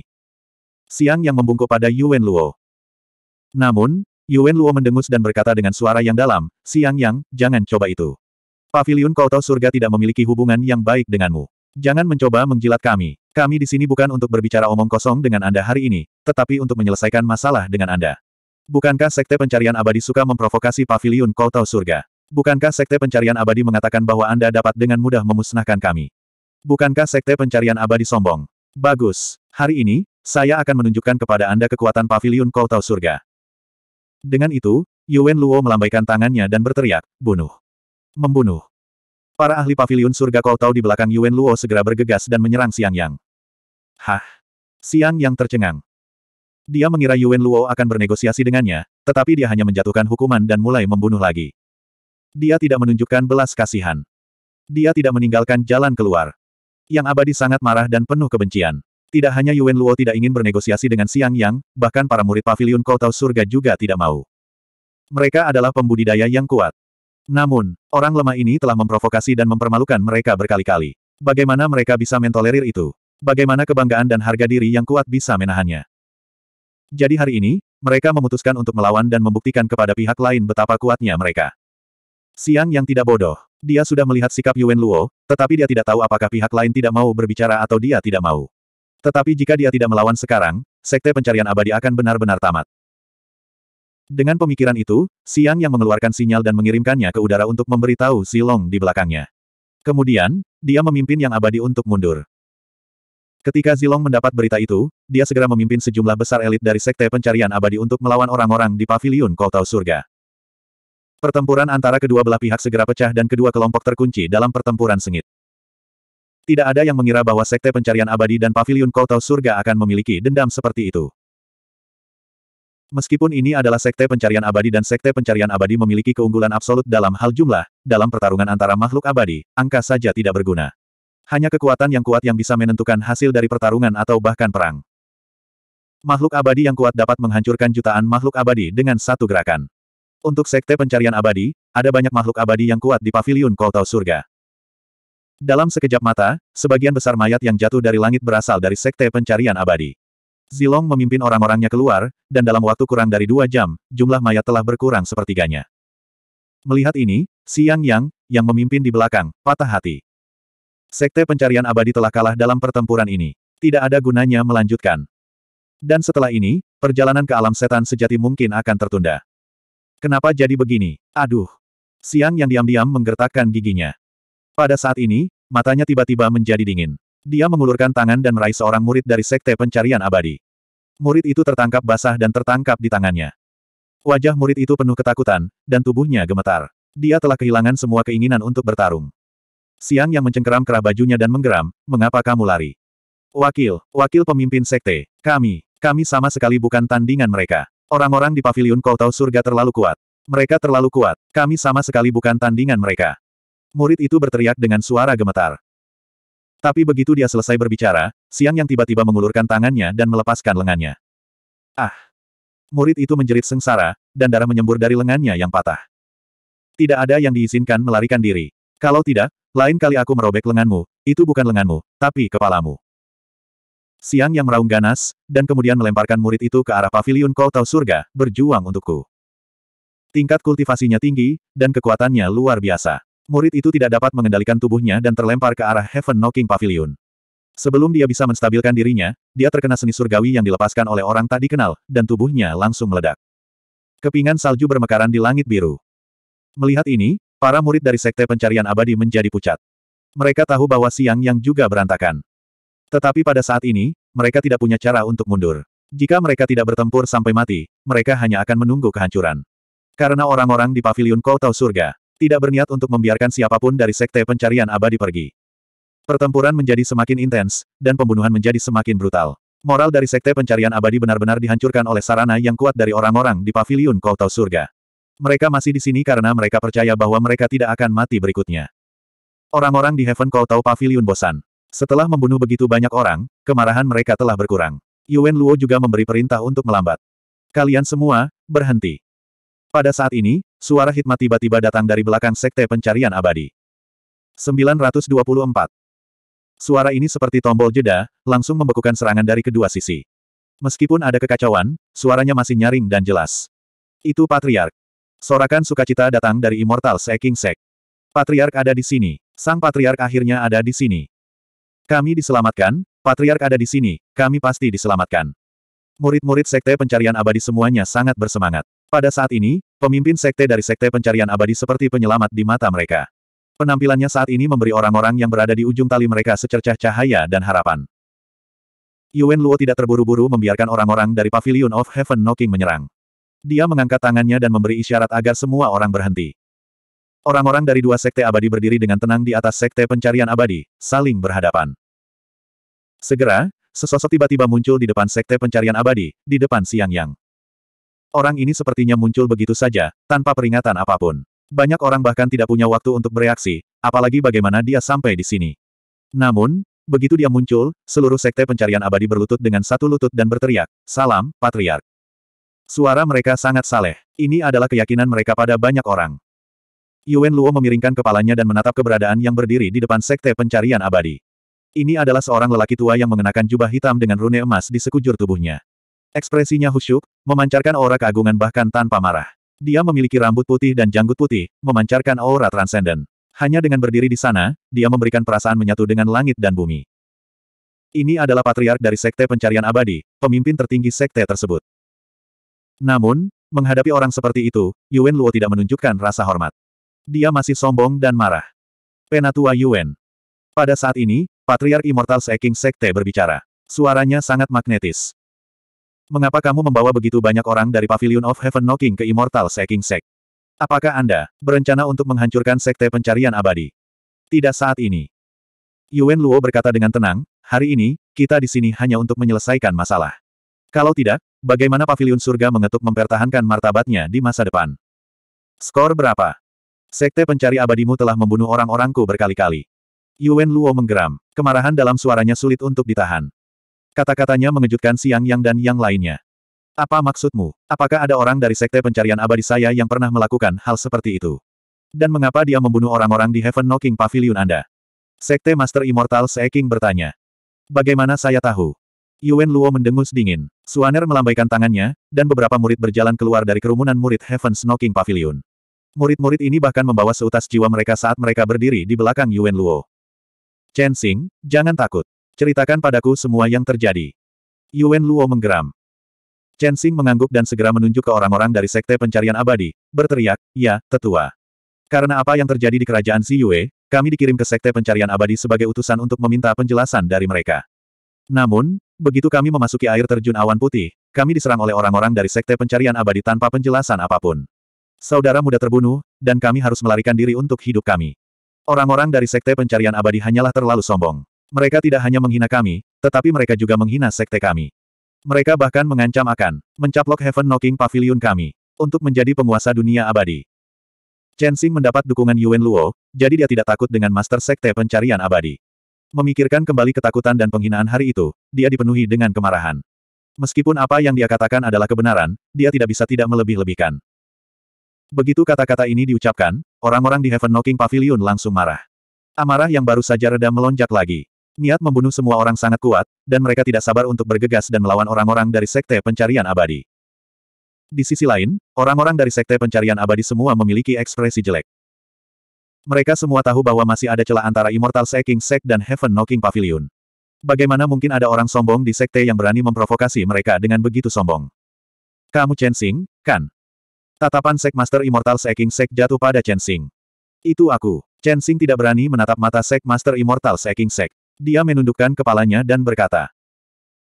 Siang yang membungkuk pada Yuan Luo. Namun, Yuan Luo mendengus dan berkata dengan suara yang dalam, Siang Yang, jangan coba itu. Paviliun Kotau Surga tidak memiliki hubungan yang baik denganmu. Jangan mencoba menjilat kami. Kami di sini bukan untuk berbicara omong kosong dengan Anda hari ini, tetapi untuk menyelesaikan masalah dengan Anda. Bukankah Sekte Pencarian Abadi suka memprovokasi pavilion tahu Surga? Bukankah Sekte Pencarian Abadi mengatakan bahwa Anda dapat dengan mudah memusnahkan kami? Bukankah Sekte Pencarian Abadi sombong? Bagus. Hari ini, saya akan menunjukkan kepada Anda kekuatan pavilion tahu Surga. Dengan itu, Yuen Luo melambaikan tangannya dan berteriak, bunuh. Membunuh. Para ahli pavilion surga Koltau di belakang Yuan Luo segera bergegas dan menyerang Siang Yang. Hah? Siang Yang tercengang. Dia mengira Yuan Luo akan bernegosiasi dengannya, tetapi dia hanya menjatuhkan hukuman dan mulai membunuh lagi. Dia tidak menunjukkan belas kasihan. Dia tidak meninggalkan jalan keluar. Yang abadi sangat marah dan penuh kebencian. Tidak hanya Yuan Luo tidak ingin bernegosiasi dengan Siang Yang, bahkan para murid pavilion tahu Surga juga tidak mau. Mereka adalah pembudidaya yang kuat. Namun, orang lemah ini telah memprovokasi dan mempermalukan mereka berkali-kali. Bagaimana mereka bisa mentolerir itu? Bagaimana kebanggaan dan harga diri yang kuat bisa menahannya? Jadi hari ini, mereka memutuskan untuk melawan dan membuktikan kepada pihak lain betapa kuatnya mereka. Siang yang tidak bodoh. Dia sudah melihat sikap Yuan Luo, tetapi dia tidak tahu apakah pihak lain tidak mau berbicara atau dia tidak mau. Tetapi jika dia tidak melawan sekarang, Sekte Pencarian Abadi akan benar-benar tamat. Dengan pemikiran itu, Siang yang mengeluarkan sinyal dan mengirimkannya ke udara untuk memberitahu Zilong di belakangnya. Kemudian, dia memimpin yang abadi untuk mundur. Ketika Zilong mendapat berita itu, dia segera memimpin sejumlah besar elit dari Sekte Pencarian Abadi untuk melawan orang-orang di Paviliun Koltau Surga. Pertempuran antara kedua belah pihak segera pecah dan kedua kelompok terkunci dalam pertempuran sengit. Tidak ada yang mengira bahwa Sekte Pencarian Abadi dan Paviliun Koltau Surga akan memiliki dendam seperti itu. Meskipun ini adalah sekte pencarian abadi dan sekte pencarian abadi memiliki keunggulan absolut dalam hal jumlah, dalam pertarungan antara makhluk abadi, angka saja tidak berguna. Hanya kekuatan yang kuat yang bisa menentukan hasil dari pertarungan atau bahkan perang. Makhluk abadi yang kuat dapat menghancurkan jutaan makhluk abadi dengan satu gerakan. Untuk sekte pencarian abadi, ada banyak makhluk abadi yang kuat di paviliun Koltau Surga. Dalam sekejap mata, sebagian besar mayat yang jatuh dari langit berasal dari sekte pencarian abadi. Zilong memimpin orang-orangnya keluar, dan dalam waktu kurang dari dua jam, jumlah mayat telah berkurang sepertiganya. Melihat ini, Siang Yang, yang memimpin di belakang, patah hati. Sekte pencarian abadi telah kalah dalam pertempuran ini. Tidak ada gunanya melanjutkan. Dan setelah ini, perjalanan ke alam setan sejati mungkin akan tertunda. Kenapa jadi begini? Aduh. Siang yang diam-diam menggertakkan giginya. Pada saat ini, matanya tiba-tiba menjadi dingin. Dia mengulurkan tangan dan meraih seorang murid dari Sekte Pencarian Abadi. Murid itu tertangkap basah dan tertangkap di tangannya. Wajah murid itu penuh ketakutan, dan tubuhnya gemetar. Dia telah kehilangan semua keinginan untuk bertarung. Siang yang mencengkeram kerah bajunya dan menggeram, mengapa kamu lari? Wakil, wakil pemimpin sekte, kami, kami sama sekali bukan tandingan mereka. Orang-orang di pavilion Tahu surga terlalu kuat. Mereka terlalu kuat, kami sama sekali bukan tandingan mereka. Murid itu berteriak dengan suara gemetar. Tapi begitu dia selesai berbicara, Siang yang tiba-tiba mengulurkan tangannya dan melepaskan lengannya. Ah! Murid itu menjerit sengsara, dan darah menyembur dari lengannya yang patah. Tidak ada yang diizinkan melarikan diri. Kalau tidak, lain kali aku merobek lenganmu, itu bukan lenganmu, tapi kepalamu. Siang yang meraung ganas, dan kemudian melemparkan murid itu ke arah pavilion tahu surga, berjuang untukku. Tingkat kultivasinya tinggi, dan kekuatannya luar biasa. Murid itu tidak dapat mengendalikan tubuhnya dan terlempar ke arah Heaven Knocking Pavilion. Sebelum dia bisa menstabilkan dirinya, dia terkena seni surgawi yang dilepaskan oleh orang tak dikenal, dan tubuhnya langsung meledak. Kepingan salju bermekaran di langit biru. Melihat ini, para murid dari Sekte Pencarian Abadi menjadi pucat. Mereka tahu bahwa siang yang juga berantakan. Tetapi pada saat ini, mereka tidak punya cara untuk mundur. Jika mereka tidak bertempur sampai mati, mereka hanya akan menunggu kehancuran. Karena orang-orang di Pavilion Kotau Surga, tidak berniat untuk membiarkan siapapun dari sekte pencarian abadi pergi. Pertempuran menjadi semakin intens, dan pembunuhan menjadi semakin brutal. Moral dari sekte pencarian abadi benar-benar dihancurkan oleh sarana yang kuat dari orang-orang di pavilion Kotau Surga. Mereka masih di sini karena mereka percaya bahwa mereka tidak akan mati berikutnya. Orang-orang di Heaven tahu Pavilion bosan. Setelah membunuh begitu banyak orang, kemarahan mereka telah berkurang. Yuen Luo juga memberi perintah untuk melambat. Kalian semua, berhenti. Pada saat ini, Suara hikmat tiba-tiba datang dari belakang sekte pencarian abadi. 924. Suara ini seperti tombol jeda, langsung membekukan serangan dari kedua sisi. Meskipun ada kekacauan, suaranya masih nyaring dan jelas. Itu Patriark. Sorakan sukacita datang dari Immortal Seeking Sek. Patriark ada di sini. Sang Patriark akhirnya ada di sini. Kami diselamatkan, Patriark ada di sini, kami pasti diselamatkan. Murid-murid Sekte Pencarian Abadi semuanya sangat bersemangat. Pada saat ini, pemimpin sekte dari sekte pencarian abadi seperti penyelamat di mata mereka. Penampilannya saat ini memberi orang-orang yang berada di ujung tali mereka secercah cahaya dan harapan. Yuan Luo tidak terburu-buru membiarkan orang-orang dari Pavilion of Heaven Knocking menyerang. Dia mengangkat tangannya dan memberi isyarat agar semua orang berhenti. Orang-orang dari dua sekte abadi berdiri dengan tenang di atas sekte pencarian abadi, saling berhadapan. Segera, sesosok tiba-tiba muncul di depan sekte pencarian abadi, di depan Siang Yang. Orang ini sepertinya muncul begitu saja, tanpa peringatan apapun. Banyak orang bahkan tidak punya waktu untuk bereaksi, apalagi bagaimana dia sampai di sini. Namun, begitu dia muncul, seluruh sekte pencarian abadi berlutut dengan satu lutut dan berteriak, Salam, Patriark. Suara mereka sangat saleh. Ini adalah keyakinan mereka pada banyak orang. Yuen Luo memiringkan kepalanya dan menatap keberadaan yang berdiri di depan sekte pencarian abadi. Ini adalah seorang lelaki tua yang mengenakan jubah hitam dengan rune emas di sekujur tubuhnya. Ekspresinya husyuk, memancarkan aura keagungan bahkan tanpa marah. Dia memiliki rambut putih dan janggut putih, memancarkan aura transenden. Hanya dengan berdiri di sana, dia memberikan perasaan menyatu dengan langit dan bumi. Ini adalah patriark dari Sekte Pencarian Abadi, pemimpin tertinggi Sekte tersebut. Namun, menghadapi orang seperti itu, Yuan Luo tidak menunjukkan rasa hormat. Dia masih sombong dan marah. Penatua Yuan. Pada saat ini, Patriark Immortal Seeking Sekte berbicara. Suaranya sangat magnetis. Mengapa kamu membawa begitu banyak orang dari Pavilion of Heaven Knocking ke Immortal Seeking Sect? Apakah Anda berencana untuk menghancurkan Sekte Pencarian Abadi? Tidak saat ini. Yuen Luo berkata dengan tenang, hari ini, kita di sini hanya untuk menyelesaikan masalah. Kalau tidak, bagaimana Pavilion Surga mengetuk mempertahankan martabatnya di masa depan? Skor berapa? Sekte pencari abadimu telah membunuh orang-orangku berkali-kali. Yuen Luo menggeram. Kemarahan dalam suaranya sulit untuk ditahan. Kata-katanya mengejutkan Siang Yang dan yang lainnya. Apa maksudmu? Apakah ada orang dari sekte pencarian abadi saya yang pernah melakukan hal seperti itu? Dan mengapa dia membunuh orang-orang di Heaven Knocking Pavilion Anda? Sekte Master Immortal Seeking bertanya. Bagaimana saya tahu? Yuan Luo mendengus dingin. Suaner melambaikan tangannya, dan beberapa murid berjalan keluar dari kerumunan murid Heaven Knocking Pavilion. Murid-murid ini bahkan membawa seutas jiwa mereka saat mereka berdiri di belakang Yuan Luo. Chen Xing, jangan takut. Ceritakan padaku semua yang terjadi. Yuan Luo menggeram. Chen Xing mengangguk dan segera menunjuk ke orang-orang dari Sekte Pencarian Abadi, berteriak, ya, tetua. Karena apa yang terjadi di kerajaan Si Yue, kami dikirim ke Sekte Pencarian Abadi sebagai utusan untuk meminta penjelasan dari mereka. Namun, begitu kami memasuki air terjun awan putih, kami diserang oleh orang-orang dari Sekte Pencarian Abadi tanpa penjelasan apapun. Saudara muda terbunuh, dan kami harus melarikan diri untuk hidup kami. Orang-orang dari Sekte Pencarian Abadi hanyalah terlalu sombong. Mereka tidak hanya menghina kami, tetapi mereka juga menghina sekte kami. Mereka bahkan mengancam akan mencaplok Heaven Knocking Pavilion kami untuk menjadi penguasa dunia abadi. Chen Xing mendapat dukungan Yuan Luo, jadi dia tidak takut dengan Master Sekte Pencarian Abadi. Memikirkan kembali ketakutan dan penghinaan hari itu, dia dipenuhi dengan kemarahan. Meskipun apa yang dia katakan adalah kebenaran, dia tidak bisa tidak melebih-lebihkan. Begitu kata-kata ini diucapkan, orang-orang di Heaven Knocking Pavilion langsung marah. Amarah yang baru saja reda melonjak lagi. Niat membunuh semua orang sangat kuat, dan mereka tidak sabar untuk bergegas dan melawan orang-orang dari Sekte Pencarian Abadi. Di sisi lain, orang-orang dari Sekte Pencarian Abadi semua memiliki ekspresi jelek. Mereka semua tahu bahwa masih ada celah antara Immortal Seeking Sek dan Heaven Knocking Pavilion. Bagaimana mungkin ada orang sombong di Sekte yang berani memprovokasi mereka dengan begitu sombong? Kamu Chen Xing, kan? Tatapan Sek Master Immortal Seeking Sek jatuh pada Chen Xing. Itu aku. Chen Xing tidak berani menatap mata Sek Master Immortal Seeking Sek. Dia menundukkan kepalanya dan berkata,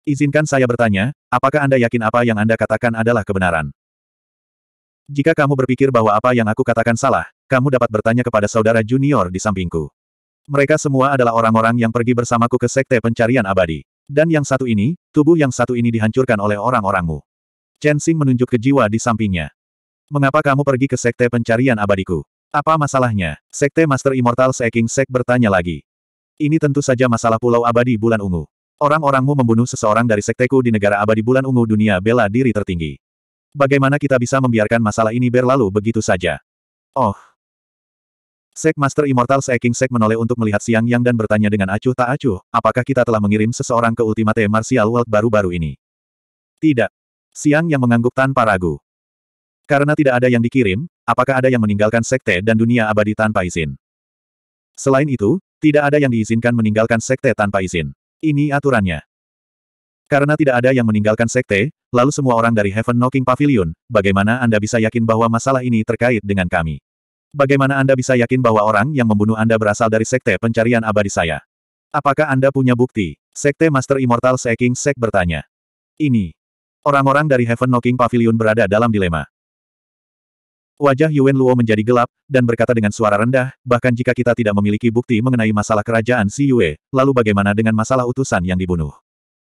Izinkan saya bertanya, apakah Anda yakin apa yang Anda katakan adalah kebenaran? Jika kamu berpikir bahwa apa yang aku katakan salah, kamu dapat bertanya kepada saudara junior di sampingku. Mereka semua adalah orang-orang yang pergi bersamaku ke sekte pencarian abadi. Dan yang satu ini, tubuh yang satu ini dihancurkan oleh orang-orangmu. Chen Xing menunjuk ke jiwa di sampingnya. Mengapa kamu pergi ke sekte pencarian abadiku? Apa masalahnya? Sekte Master Immortal Seeking Sek bertanya lagi. Ini tentu saja masalah Pulau Abadi Bulan Ungu. Orang-orangmu membunuh seseorang dari sekteku di negara Abadi Bulan Ungu dunia bela diri tertinggi. Bagaimana kita bisa membiarkan masalah ini berlalu begitu saja? Oh. Sek Master Immortal Seeking Sek menoleh untuk melihat Siang Yang dan bertanya dengan acuh tak acuh, apakah kita telah mengirim seseorang ke Ultimate Martial World baru-baru ini? Tidak. Siang Yang mengangguk tanpa ragu. Karena tidak ada yang dikirim, apakah ada yang meninggalkan sekte dan dunia abadi tanpa izin? Selain itu, tidak ada yang diizinkan meninggalkan sekte tanpa izin. Ini aturannya. Karena tidak ada yang meninggalkan sekte, lalu semua orang dari Heaven Knocking Pavilion, bagaimana Anda bisa yakin bahwa masalah ini terkait dengan kami? Bagaimana Anda bisa yakin bahwa orang yang membunuh Anda berasal dari sekte pencarian abadi saya? Apakah Anda punya bukti? Sekte Master Immortal Seeking Sek bertanya. Ini. Orang-orang dari Heaven Knocking Pavilion berada dalam dilema. Wajah Yuan Luo menjadi gelap, dan berkata dengan suara rendah, bahkan jika kita tidak memiliki bukti mengenai masalah kerajaan Si Yue, lalu bagaimana dengan masalah utusan yang dibunuh?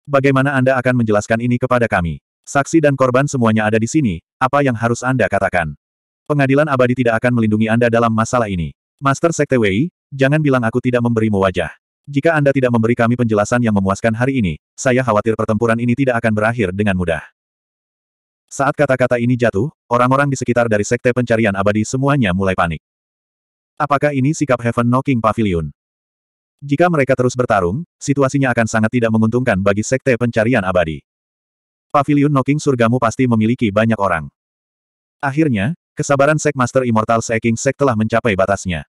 Bagaimana Anda akan menjelaskan ini kepada kami? Saksi dan korban semuanya ada di sini, apa yang harus Anda katakan? Pengadilan abadi tidak akan melindungi Anda dalam masalah ini. Master Sekte Wei, jangan bilang aku tidak memberimu wajah. Jika Anda tidak memberi kami penjelasan yang memuaskan hari ini, saya khawatir pertempuran ini tidak akan berakhir dengan mudah. Saat kata-kata ini jatuh, orang-orang di sekitar dari Sekte Pencarian Abadi semuanya mulai panik. Apakah ini sikap Heaven Knocking Pavilion? Jika mereka terus bertarung, situasinya akan sangat tidak menguntungkan bagi Sekte Pencarian Abadi. Pavilion Knocking surgamu pasti memiliki banyak orang. Akhirnya, kesabaran Sek Master Immortal Seeking Sek telah mencapai batasnya.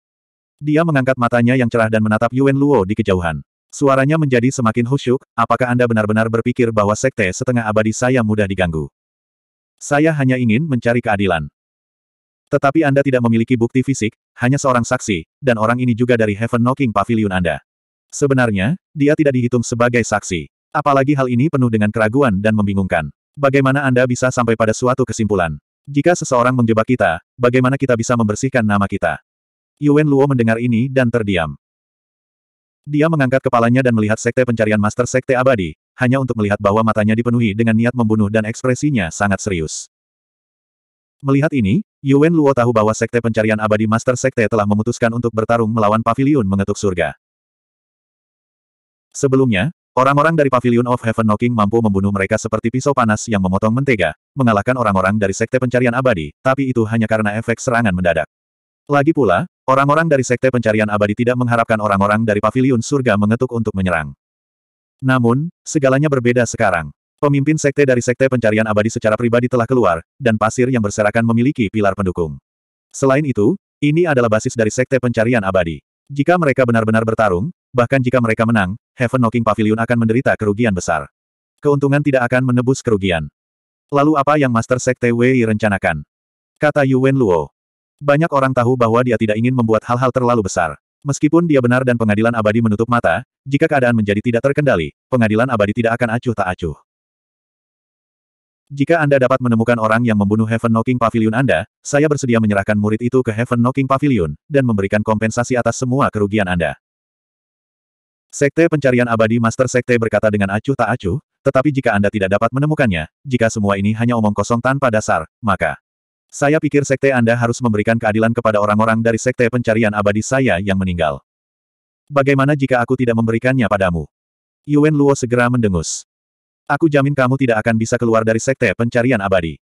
Dia mengangkat matanya yang cerah dan menatap Yuan Luo di kejauhan. Suaranya menjadi semakin khusyuk, apakah Anda benar-benar berpikir bahwa Sekte setengah abadi saya mudah diganggu? Saya hanya ingin mencari keadilan. Tetapi Anda tidak memiliki bukti fisik, hanya seorang saksi, dan orang ini juga dari Heaven Knocking Pavilion Anda. Sebenarnya, dia tidak dihitung sebagai saksi. Apalagi hal ini penuh dengan keraguan dan membingungkan. Bagaimana Anda bisa sampai pada suatu kesimpulan? Jika seseorang menjebak kita, bagaimana kita bisa membersihkan nama kita? Yuan Luo mendengar ini dan terdiam. Dia mengangkat kepalanya dan melihat sekte pencarian Master Sekte Abadi, hanya untuk melihat bahwa matanya dipenuhi dengan niat membunuh dan ekspresinya sangat serius. Melihat ini, Yuan Luo tahu bahwa Sekte Pencarian Abadi Master Sekte telah memutuskan untuk bertarung melawan Pavilion Mengetuk Surga. Sebelumnya, orang-orang dari Pavilion of Heaven Knocking mampu membunuh mereka seperti pisau panas yang memotong mentega, mengalahkan orang-orang dari Sekte Pencarian Abadi, tapi itu hanya karena efek serangan mendadak. Lagi pula, orang-orang dari Sekte Pencarian Abadi tidak mengharapkan orang-orang dari Pavilion Surga mengetuk untuk menyerang. Namun, segalanya berbeda sekarang. Pemimpin sekte dari sekte pencarian abadi secara pribadi telah keluar, dan pasir yang berserakan memiliki pilar pendukung. Selain itu, ini adalah basis dari sekte pencarian abadi. Jika mereka benar-benar bertarung, bahkan jika mereka menang, Heaven Knocking Pavilion akan menderita kerugian besar. Keuntungan tidak akan menebus kerugian. Lalu apa yang Master Sekte Wei rencanakan? Kata Yuwen Luo. Banyak orang tahu bahwa dia tidak ingin membuat hal-hal terlalu besar. Meskipun dia benar dan pengadilan abadi menutup mata, jika keadaan menjadi tidak terkendali, pengadilan abadi tidak akan acuh tak acuh. Jika Anda dapat menemukan orang yang membunuh Heaven Knocking Pavilion Anda, saya bersedia menyerahkan murid itu ke Heaven Knocking Pavilion, dan memberikan kompensasi atas semua kerugian Anda. Sekte Pencarian Abadi Master Sekte berkata dengan acuh tak acuh, tetapi jika Anda tidak dapat menemukannya, jika semua ini hanya omong kosong tanpa dasar, maka saya pikir sekte Anda harus memberikan keadilan kepada orang-orang dari sekte pencarian abadi saya yang meninggal. Bagaimana jika aku tidak memberikannya padamu? Yuen Luo segera mendengus. Aku jamin kamu tidak akan bisa keluar dari sekte pencarian abadi.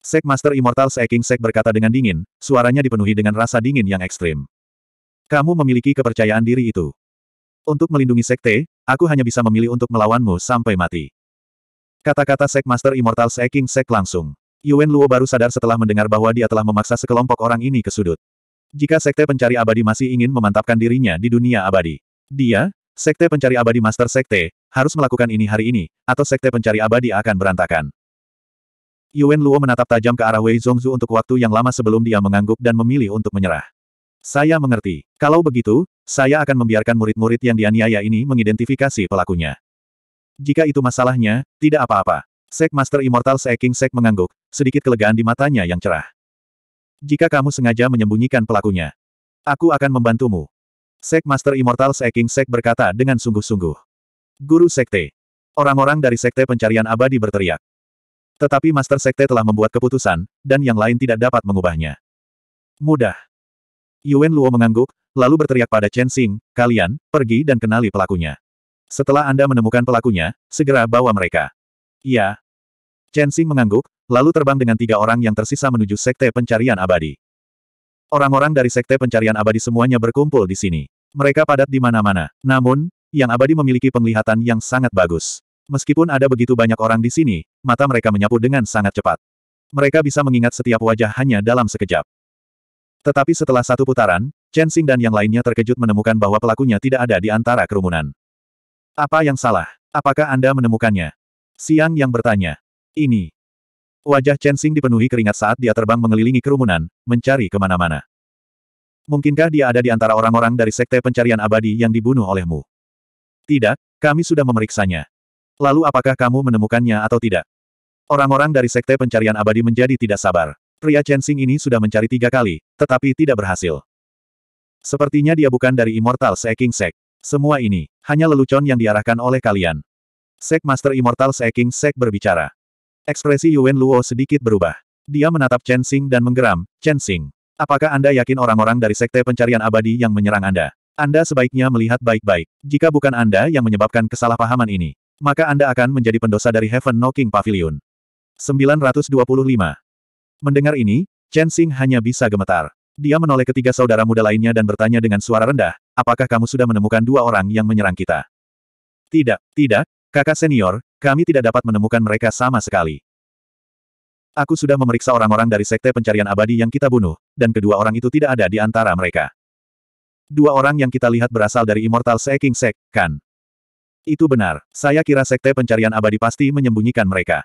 Sek Master Immortal Seeking Sek berkata dengan dingin, suaranya dipenuhi dengan rasa dingin yang ekstrim. Kamu memiliki kepercayaan diri itu. Untuk melindungi sekte, aku hanya bisa memilih untuk melawanmu sampai mati. Kata-kata Sek Master Immortal Seeking Sek langsung. Yuen Luo baru sadar setelah mendengar bahwa dia telah memaksa sekelompok orang ini ke sudut. Jika Sekte Pencari Abadi masih ingin memantapkan dirinya di dunia abadi, dia, Sekte Pencari Abadi Master Sekte, harus melakukan ini hari ini, atau Sekte Pencari Abadi akan berantakan. Yuen Luo menatap tajam ke arah Wei Zongzu untuk waktu yang lama sebelum dia mengangguk dan memilih untuk menyerah. Saya mengerti. Kalau begitu, saya akan membiarkan murid-murid yang dianiaya ini mengidentifikasi pelakunya. Jika itu masalahnya, tidak apa-apa. Sek Master Immortal Seeking Sek mengangguk, sedikit kelegaan di matanya yang cerah. Jika kamu sengaja menyembunyikan pelakunya, aku akan membantumu. Sek Master Immortal Seeking Sek berkata dengan sungguh-sungguh. Guru Sekte. Orang-orang dari Sekte Pencarian Abadi berteriak. Tetapi Master Sekte telah membuat keputusan, dan yang lain tidak dapat mengubahnya. Mudah. Yuen Luo mengangguk, lalu berteriak pada Chen Xing, kalian, pergi dan kenali pelakunya. Setelah Anda menemukan pelakunya, segera bawa mereka. Iya. Chen Xing mengangguk, lalu terbang dengan tiga orang yang tersisa menuju Sekte Pencarian Abadi. Orang-orang dari Sekte Pencarian Abadi semuanya berkumpul di sini. Mereka padat di mana-mana. Namun, yang abadi memiliki penglihatan yang sangat bagus. Meskipun ada begitu banyak orang di sini, mata mereka menyapu dengan sangat cepat. Mereka bisa mengingat setiap wajah hanya dalam sekejap. Tetapi setelah satu putaran, Chen Xing dan yang lainnya terkejut menemukan bahwa pelakunya tidak ada di antara kerumunan. Apa yang salah? Apakah Anda menemukannya? Siang yang bertanya. Ini. Wajah Chen Xing dipenuhi keringat saat dia terbang mengelilingi kerumunan, mencari kemana-mana. Mungkinkah dia ada di antara orang-orang dari sekte pencarian abadi yang dibunuh olehmu? Tidak, kami sudah memeriksanya. Lalu apakah kamu menemukannya atau tidak? Orang-orang dari sekte pencarian abadi menjadi tidak sabar. Pria Chen Xing ini sudah mencari tiga kali, tetapi tidak berhasil. Sepertinya dia bukan dari Immortal Seeking eh, Sek. Semua ini, hanya lelucon yang diarahkan oleh kalian. Sek Master Immortal Seking Sek berbicara. Ekspresi Yuan Luo sedikit berubah. Dia menatap Chen Xing dan menggeram, Chen Xing. Apakah Anda yakin orang-orang dari Sekte Pencarian Abadi yang menyerang Anda? Anda sebaiknya melihat baik-baik. Jika bukan Anda yang menyebabkan kesalahpahaman ini, maka Anda akan menjadi pendosa dari Heaven Knocking Pavilion. 925. Mendengar ini, Chen Xing hanya bisa gemetar. Dia menoleh ketiga saudara muda lainnya dan bertanya dengan suara rendah, apakah kamu sudah menemukan dua orang yang menyerang kita? Tidak, tidak, Kakak senior, kami tidak dapat menemukan mereka sama sekali. Aku sudah memeriksa orang-orang dari sekte pencarian abadi yang kita bunuh, dan kedua orang itu tidak ada di antara mereka. Dua orang yang kita lihat berasal dari Immortal Seeking Sek, kan? Itu benar, saya kira sekte pencarian abadi pasti menyembunyikan mereka.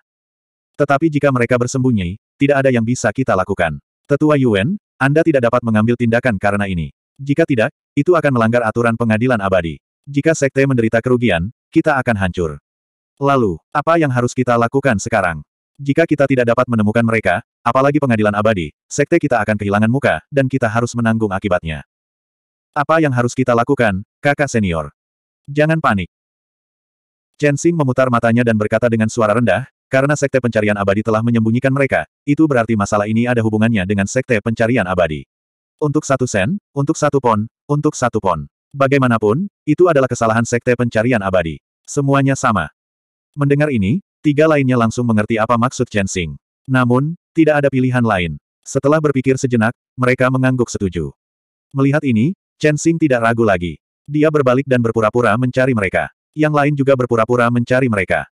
Tetapi jika mereka bersembunyi, tidak ada yang bisa kita lakukan. Tetua Yuan, Anda tidak dapat mengambil tindakan karena ini. Jika tidak, itu akan melanggar aturan pengadilan abadi. Jika sekte menderita kerugian, kita akan hancur. Lalu, apa yang harus kita lakukan sekarang? Jika kita tidak dapat menemukan mereka, apalagi pengadilan abadi, sekte kita akan kehilangan muka, dan kita harus menanggung akibatnya. Apa yang harus kita lakukan, kakak senior? Jangan panik. Chen Xing memutar matanya dan berkata dengan suara rendah, karena sekte pencarian abadi telah menyembunyikan mereka, itu berarti masalah ini ada hubungannya dengan sekte pencarian abadi. Untuk satu sen, untuk satu pon, untuk satu pon. Bagaimanapun, itu adalah kesalahan sekte pencarian abadi. Semuanya sama. Mendengar ini, tiga lainnya langsung mengerti apa maksud Chen Xing. Namun, tidak ada pilihan lain. Setelah berpikir sejenak, mereka mengangguk setuju. Melihat ini, Chen Xing tidak ragu lagi. Dia berbalik dan berpura-pura mencari mereka. Yang lain juga berpura-pura mencari mereka.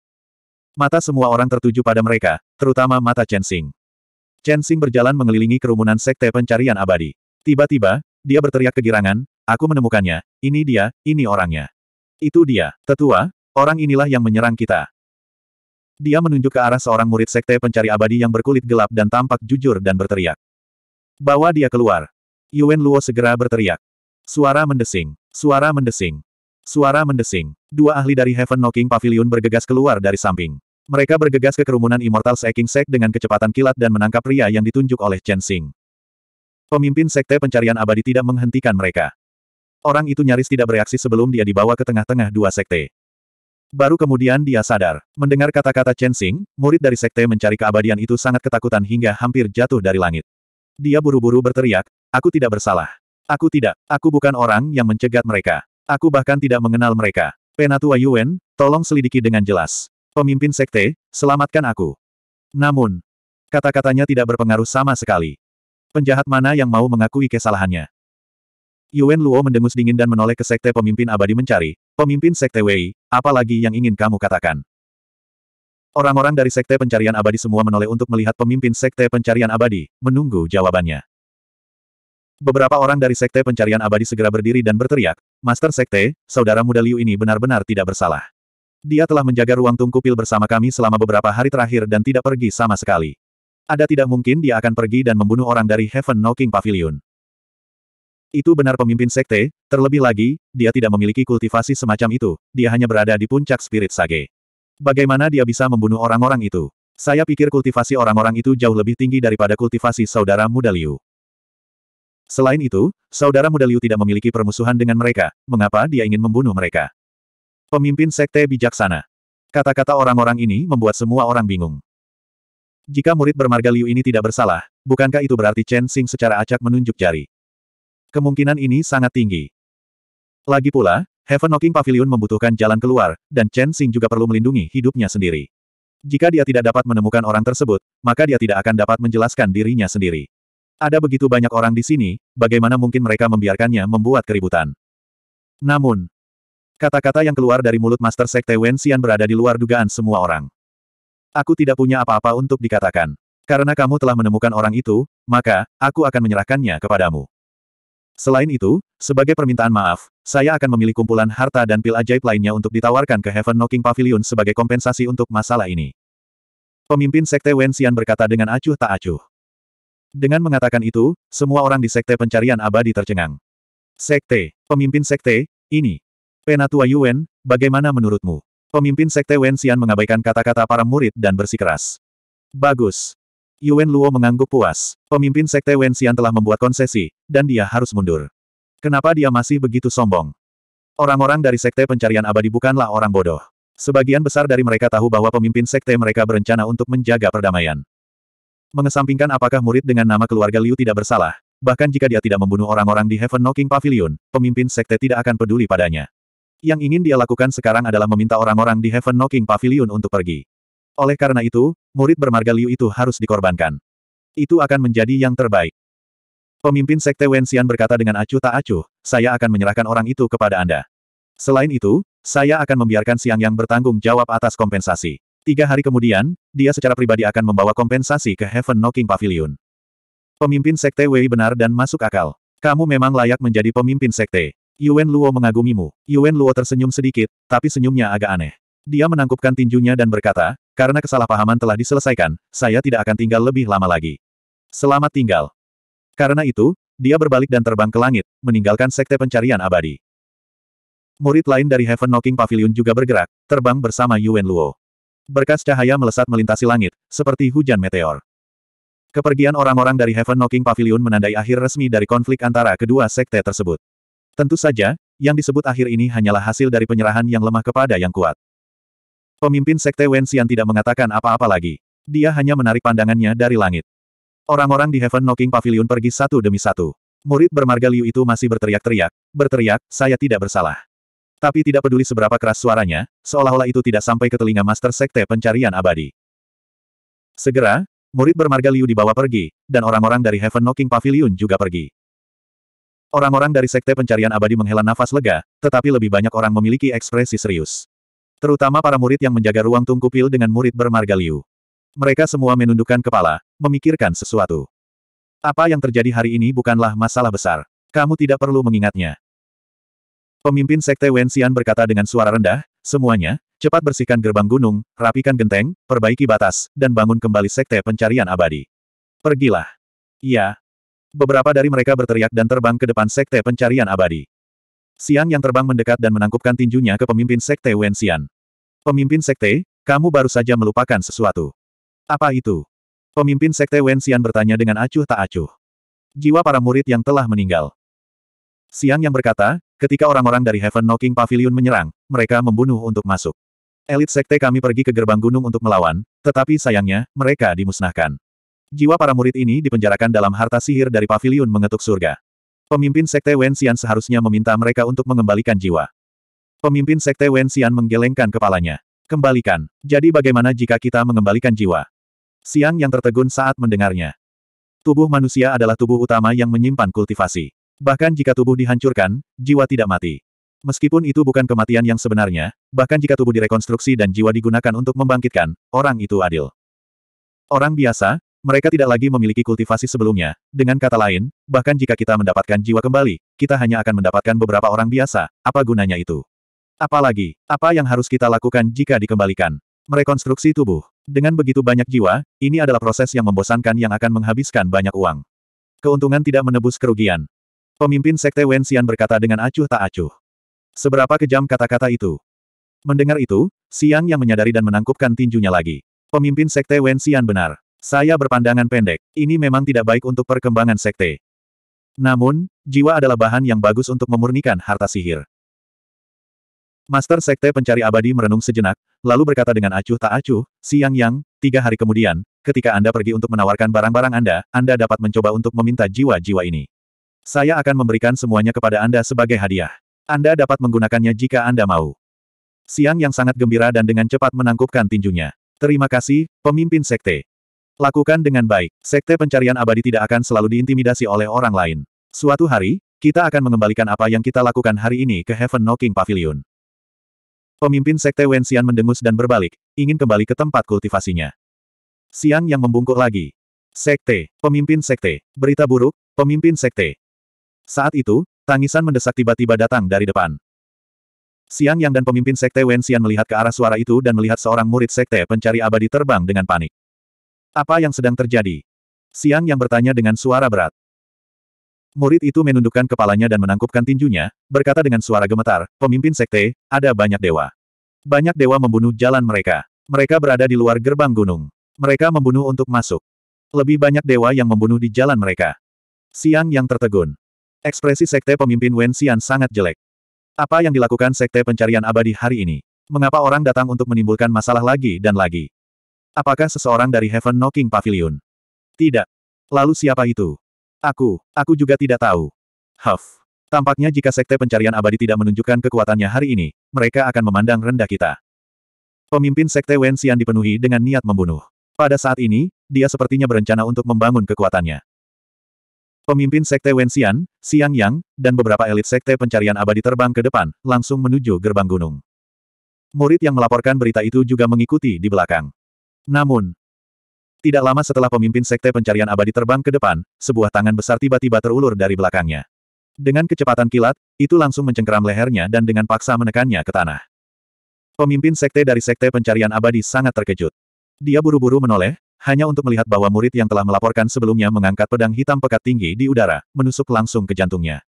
Mata semua orang tertuju pada mereka, terutama mata Chen Xing. Chen Xing berjalan mengelilingi kerumunan sekte pencarian abadi. Tiba-tiba, dia berteriak kegirangan, Aku menemukannya, ini dia, ini orangnya. Itu dia, tetua, orang inilah yang menyerang kita. Dia menunjuk ke arah seorang murid sekte pencari abadi yang berkulit gelap dan tampak jujur dan berteriak. Bawa dia keluar. Yuen Luo segera berteriak. Suara mendesing, suara mendesing, suara mendesing. Dua ahli dari Heaven Knocking Pavilion bergegas keluar dari samping. Mereka bergegas ke kerumunan Immortal Seeking Sect dengan kecepatan kilat dan menangkap pria yang ditunjuk oleh Chen Xing. Pemimpin Sekte Pencarian Abadi tidak menghentikan mereka. Orang itu nyaris tidak bereaksi sebelum dia dibawa ke tengah-tengah dua sekte. Baru kemudian dia sadar. Mendengar kata-kata Chen Xing, murid dari sekte mencari keabadian itu sangat ketakutan hingga hampir jatuh dari langit. Dia buru-buru berteriak, aku tidak bersalah. Aku tidak, aku bukan orang yang mencegat mereka. Aku bahkan tidak mengenal mereka. Penatua Yuan, tolong selidiki dengan jelas. Pemimpin sekte, selamatkan aku. Namun, kata-katanya tidak berpengaruh sama sekali. Penjahat mana yang mau mengakui kesalahannya? Yuan Luo mendengus dingin dan menoleh ke sekte pemimpin abadi mencari, pemimpin sekte Wei, apalagi yang ingin kamu katakan. Orang-orang dari sekte pencarian abadi semua menoleh untuk melihat pemimpin sekte pencarian abadi, menunggu jawabannya. Beberapa orang dari sekte pencarian abadi segera berdiri dan berteriak, Master Sekte, saudara muda Liu ini benar-benar tidak bersalah. Dia telah menjaga ruang tungku pil bersama kami selama beberapa hari terakhir dan tidak pergi sama sekali. Ada tidak mungkin dia akan pergi dan membunuh orang dari Heaven Knocking Pavilion. Itu benar pemimpin sekte, terlebih lagi, dia tidak memiliki kultivasi semacam itu, dia hanya berada di puncak spirit sage. Bagaimana dia bisa membunuh orang-orang itu? Saya pikir kultivasi orang-orang itu jauh lebih tinggi daripada kultivasi saudara muda Liu. Selain itu, saudara muda Liu tidak memiliki permusuhan dengan mereka, mengapa dia ingin membunuh mereka? Pemimpin sekte bijaksana. Kata-kata orang-orang ini membuat semua orang bingung. Jika murid bermarga Liu ini tidak bersalah, bukankah itu berarti Chen Xing secara acak menunjuk jari? Kemungkinan ini sangat tinggi. Lagi pula, Heaven Knocking Pavilion membutuhkan jalan keluar, dan Chen Xing juga perlu melindungi hidupnya sendiri. Jika dia tidak dapat menemukan orang tersebut, maka dia tidak akan dapat menjelaskan dirinya sendiri. Ada begitu banyak orang di sini, bagaimana mungkin mereka membiarkannya membuat keributan? Namun, kata-kata yang keluar dari mulut Master Sekte Wen Xian berada di luar dugaan semua orang. Aku tidak punya apa-apa untuk dikatakan. Karena kamu telah menemukan orang itu, maka, aku akan menyerahkannya kepadamu. Selain itu, sebagai permintaan maaf, saya akan memilih kumpulan harta dan pil ajaib lainnya untuk ditawarkan ke Heaven Knocking Pavilion sebagai kompensasi untuk masalah ini. Pemimpin Sekte Wen Xian berkata dengan acuh tak acuh. Dengan mengatakan itu, semua orang di Sekte Pencarian Abadi tercengang. Sekte, pemimpin Sekte, ini. Penatua Yuan, bagaimana menurutmu? Pemimpin Sekte Wen Xian mengabaikan kata-kata para murid dan bersikeras. Bagus. Yuan Luo mengangguk puas. Pemimpin Sekte Wen Xian telah membuat konsesi, dan dia harus mundur. Kenapa dia masih begitu sombong? Orang-orang dari Sekte Pencarian Abadi bukanlah orang bodoh. Sebagian besar dari mereka tahu bahwa pemimpin Sekte mereka berencana untuk menjaga perdamaian. Mengesampingkan apakah murid dengan nama keluarga Liu tidak bersalah, bahkan jika dia tidak membunuh orang-orang di Heaven Knocking Pavilion, pemimpin Sekte tidak akan peduli padanya. Yang ingin dia lakukan sekarang adalah meminta orang-orang di Heaven Knocking Pavilion untuk pergi. Oleh karena itu, murid bermarga Liu itu harus dikorbankan. Itu akan menjadi yang terbaik. Pemimpin Sekte Wenxian berkata dengan acuh tak acuh, saya akan menyerahkan orang itu kepada Anda. Selain itu, saya akan membiarkan Siang Yang bertanggung jawab atas kompensasi. Tiga hari kemudian, dia secara pribadi akan membawa kompensasi ke Heaven Knocking Pavilion. Pemimpin Sekte Wei benar dan masuk akal. Kamu memang layak menjadi pemimpin Sekte. Yuan Luo mengagumimu. Yuan Luo tersenyum sedikit, tapi senyumnya agak aneh. Dia menangkupkan tinjunya dan berkata, karena kesalahpahaman telah diselesaikan, saya tidak akan tinggal lebih lama lagi. Selamat tinggal. Karena itu, dia berbalik dan terbang ke langit, meninggalkan sekte pencarian abadi. Murid lain dari Heaven Knocking Pavilion juga bergerak, terbang bersama Yuen Luo. Berkas cahaya melesat melintasi langit, seperti hujan meteor. Kepergian orang-orang dari Heaven Knocking Pavilion menandai akhir resmi dari konflik antara kedua sekte tersebut. Tentu saja, yang disebut akhir ini hanyalah hasil dari penyerahan yang lemah kepada yang kuat. Pemimpin Sekte Wensian tidak mengatakan apa-apa lagi. Dia hanya menarik pandangannya dari langit. Orang-orang di Heaven Knocking Pavilion pergi satu demi satu. Murid bermarga Liu itu masih berteriak-teriak, berteriak, saya tidak bersalah. Tapi tidak peduli seberapa keras suaranya, seolah-olah itu tidak sampai ke telinga Master Sekte Pencarian Abadi. Segera, murid bermarga Liu dibawa pergi, dan orang-orang dari Heaven Knocking Pavilion juga pergi. Orang-orang dari Sekte Pencarian Abadi menghela nafas lega, tetapi lebih banyak orang memiliki ekspresi serius. Terutama para murid yang menjaga ruang tungku pil dengan murid bermarga Liu. Mereka semua menundukkan kepala, memikirkan sesuatu. Apa yang terjadi hari ini bukanlah masalah besar. Kamu tidak perlu mengingatnya. Pemimpin Sekte Xian berkata dengan suara rendah, semuanya, cepat bersihkan gerbang gunung, rapikan genteng, perbaiki batas, dan bangun kembali Sekte Pencarian Abadi. Pergilah. Iya. Beberapa dari mereka berteriak dan terbang ke depan Sekte Pencarian Abadi. Siang yang terbang mendekat dan menangkupkan tinjunya ke pemimpin sekte Wen Xian. Pemimpin sekte, kamu baru saja melupakan sesuatu. Apa itu? Pemimpin sekte Wen Xian bertanya dengan acuh tak acuh. Jiwa para murid yang telah meninggal. Siang yang berkata, ketika orang-orang dari Heaven Knocking Pavilion menyerang, mereka membunuh untuk masuk. Elit sekte kami pergi ke gerbang gunung untuk melawan, tetapi sayangnya, mereka dimusnahkan. Jiwa para murid ini dipenjarakan dalam harta sihir dari pavilion mengetuk surga. Pemimpin Sekte Xian seharusnya meminta mereka untuk mengembalikan jiwa. Pemimpin Sekte Xian menggelengkan kepalanya. Kembalikan. Jadi bagaimana jika kita mengembalikan jiwa? Siang yang tertegun saat mendengarnya. Tubuh manusia adalah tubuh utama yang menyimpan kultivasi. Bahkan jika tubuh dihancurkan, jiwa tidak mati. Meskipun itu bukan kematian yang sebenarnya, bahkan jika tubuh direkonstruksi dan jiwa digunakan untuk membangkitkan, orang itu adil. Orang biasa, mereka tidak lagi memiliki kultivasi sebelumnya, dengan kata lain, bahkan jika kita mendapatkan jiwa kembali, kita hanya akan mendapatkan beberapa orang biasa, apa gunanya itu? Apalagi, apa yang harus kita lakukan jika dikembalikan? Merekonstruksi tubuh. Dengan begitu banyak jiwa, ini adalah proses yang membosankan yang akan menghabiskan banyak uang. Keuntungan tidak menebus kerugian. Pemimpin Sekte Wensian berkata dengan acuh tak acuh. Seberapa kejam kata-kata itu. Mendengar itu, Siang yang menyadari dan menangkupkan tinjunya lagi. Pemimpin Sekte Wensian benar. Saya berpandangan pendek, ini memang tidak baik untuk perkembangan sekte. Namun, jiwa adalah bahan yang bagus untuk memurnikan harta sihir. Master Sekte Pencari Abadi merenung sejenak, lalu berkata dengan acuh tak acuh, siang yang, tiga hari kemudian, ketika Anda pergi untuk menawarkan barang-barang Anda, Anda dapat mencoba untuk meminta jiwa-jiwa ini. Saya akan memberikan semuanya kepada Anda sebagai hadiah. Anda dapat menggunakannya jika Anda mau. Siang yang sangat gembira dan dengan cepat menangkupkan tinjunya. Terima kasih, pemimpin sekte. Lakukan dengan baik. Sekte pencarian abadi tidak akan selalu diintimidasi oleh orang lain. Suatu hari, kita akan mengembalikan apa yang kita lakukan hari ini ke Heaven Knocking Pavilion. Pemimpin Sekte Wensian mendengus dan berbalik, ingin kembali ke tempat kultivasinya. Siang yang membungkuk lagi. Sekte, pemimpin sekte, berita buruk, pemimpin sekte. Saat itu, tangisan mendesak tiba-tiba datang dari depan. Siang Yang dan pemimpin sekte Wensian melihat ke arah suara itu dan melihat seorang murid sekte pencari abadi terbang dengan panik. Apa yang sedang terjadi? Siang yang bertanya dengan suara berat. Murid itu menundukkan kepalanya dan menangkupkan tinjunya, berkata dengan suara gemetar, pemimpin sekte, ada banyak dewa. Banyak dewa membunuh jalan mereka. Mereka berada di luar gerbang gunung. Mereka membunuh untuk masuk. Lebih banyak dewa yang membunuh di jalan mereka. Siang yang tertegun. Ekspresi sekte pemimpin Wen Xian sangat jelek. Apa yang dilakukan sekte pencarian abadi hari ini? Mengapa orang datang untuk menimbulkan masalah lagi dan lagi? Apakah seseorang dari Heaven Knocking Pavilion? Tidak. Lalu siapa itu? Aku, aku juga tidak tahu. Huff. Tampaknya jika Sekte Pencarian Abadi tidak menunjukkan kekuatannya hari ini, mereka akan memandang rendah kita. Pemimpin Sekte Xian dipenuhi dengan niat membunuh. Pada saat ini, dia sepertinya berencana untuk membangun kekuatannya. Pemimpin Sekte Xian, Xiang Yang, dan beberapa elit Sekte Pencarian Abadi terbang ke depan, langsung menuju gerbang gunung. Murid yang melaporkan berita itu juga mengikuti di belakang. Namun, tidak lama setelah pemimpin sekte pencarian abadi terbang ke depan, sebuah tangan besar tiba-tiba terulur dari belakangnya. Dengan kecepatan kilat, itu langsung mencengkeram lehernya dan dengan paksa menekannya ke tanah. Pemimpin sekte dari sekte pencarian abadi sangat terkejut. Dia buru-buru menoleh, hanya untuk melihat bahwa murid yang telah melaporkan sebelumnya mengangkat pedang hitam pekat tinggi di udara, menusuk langsung ke jantungnya.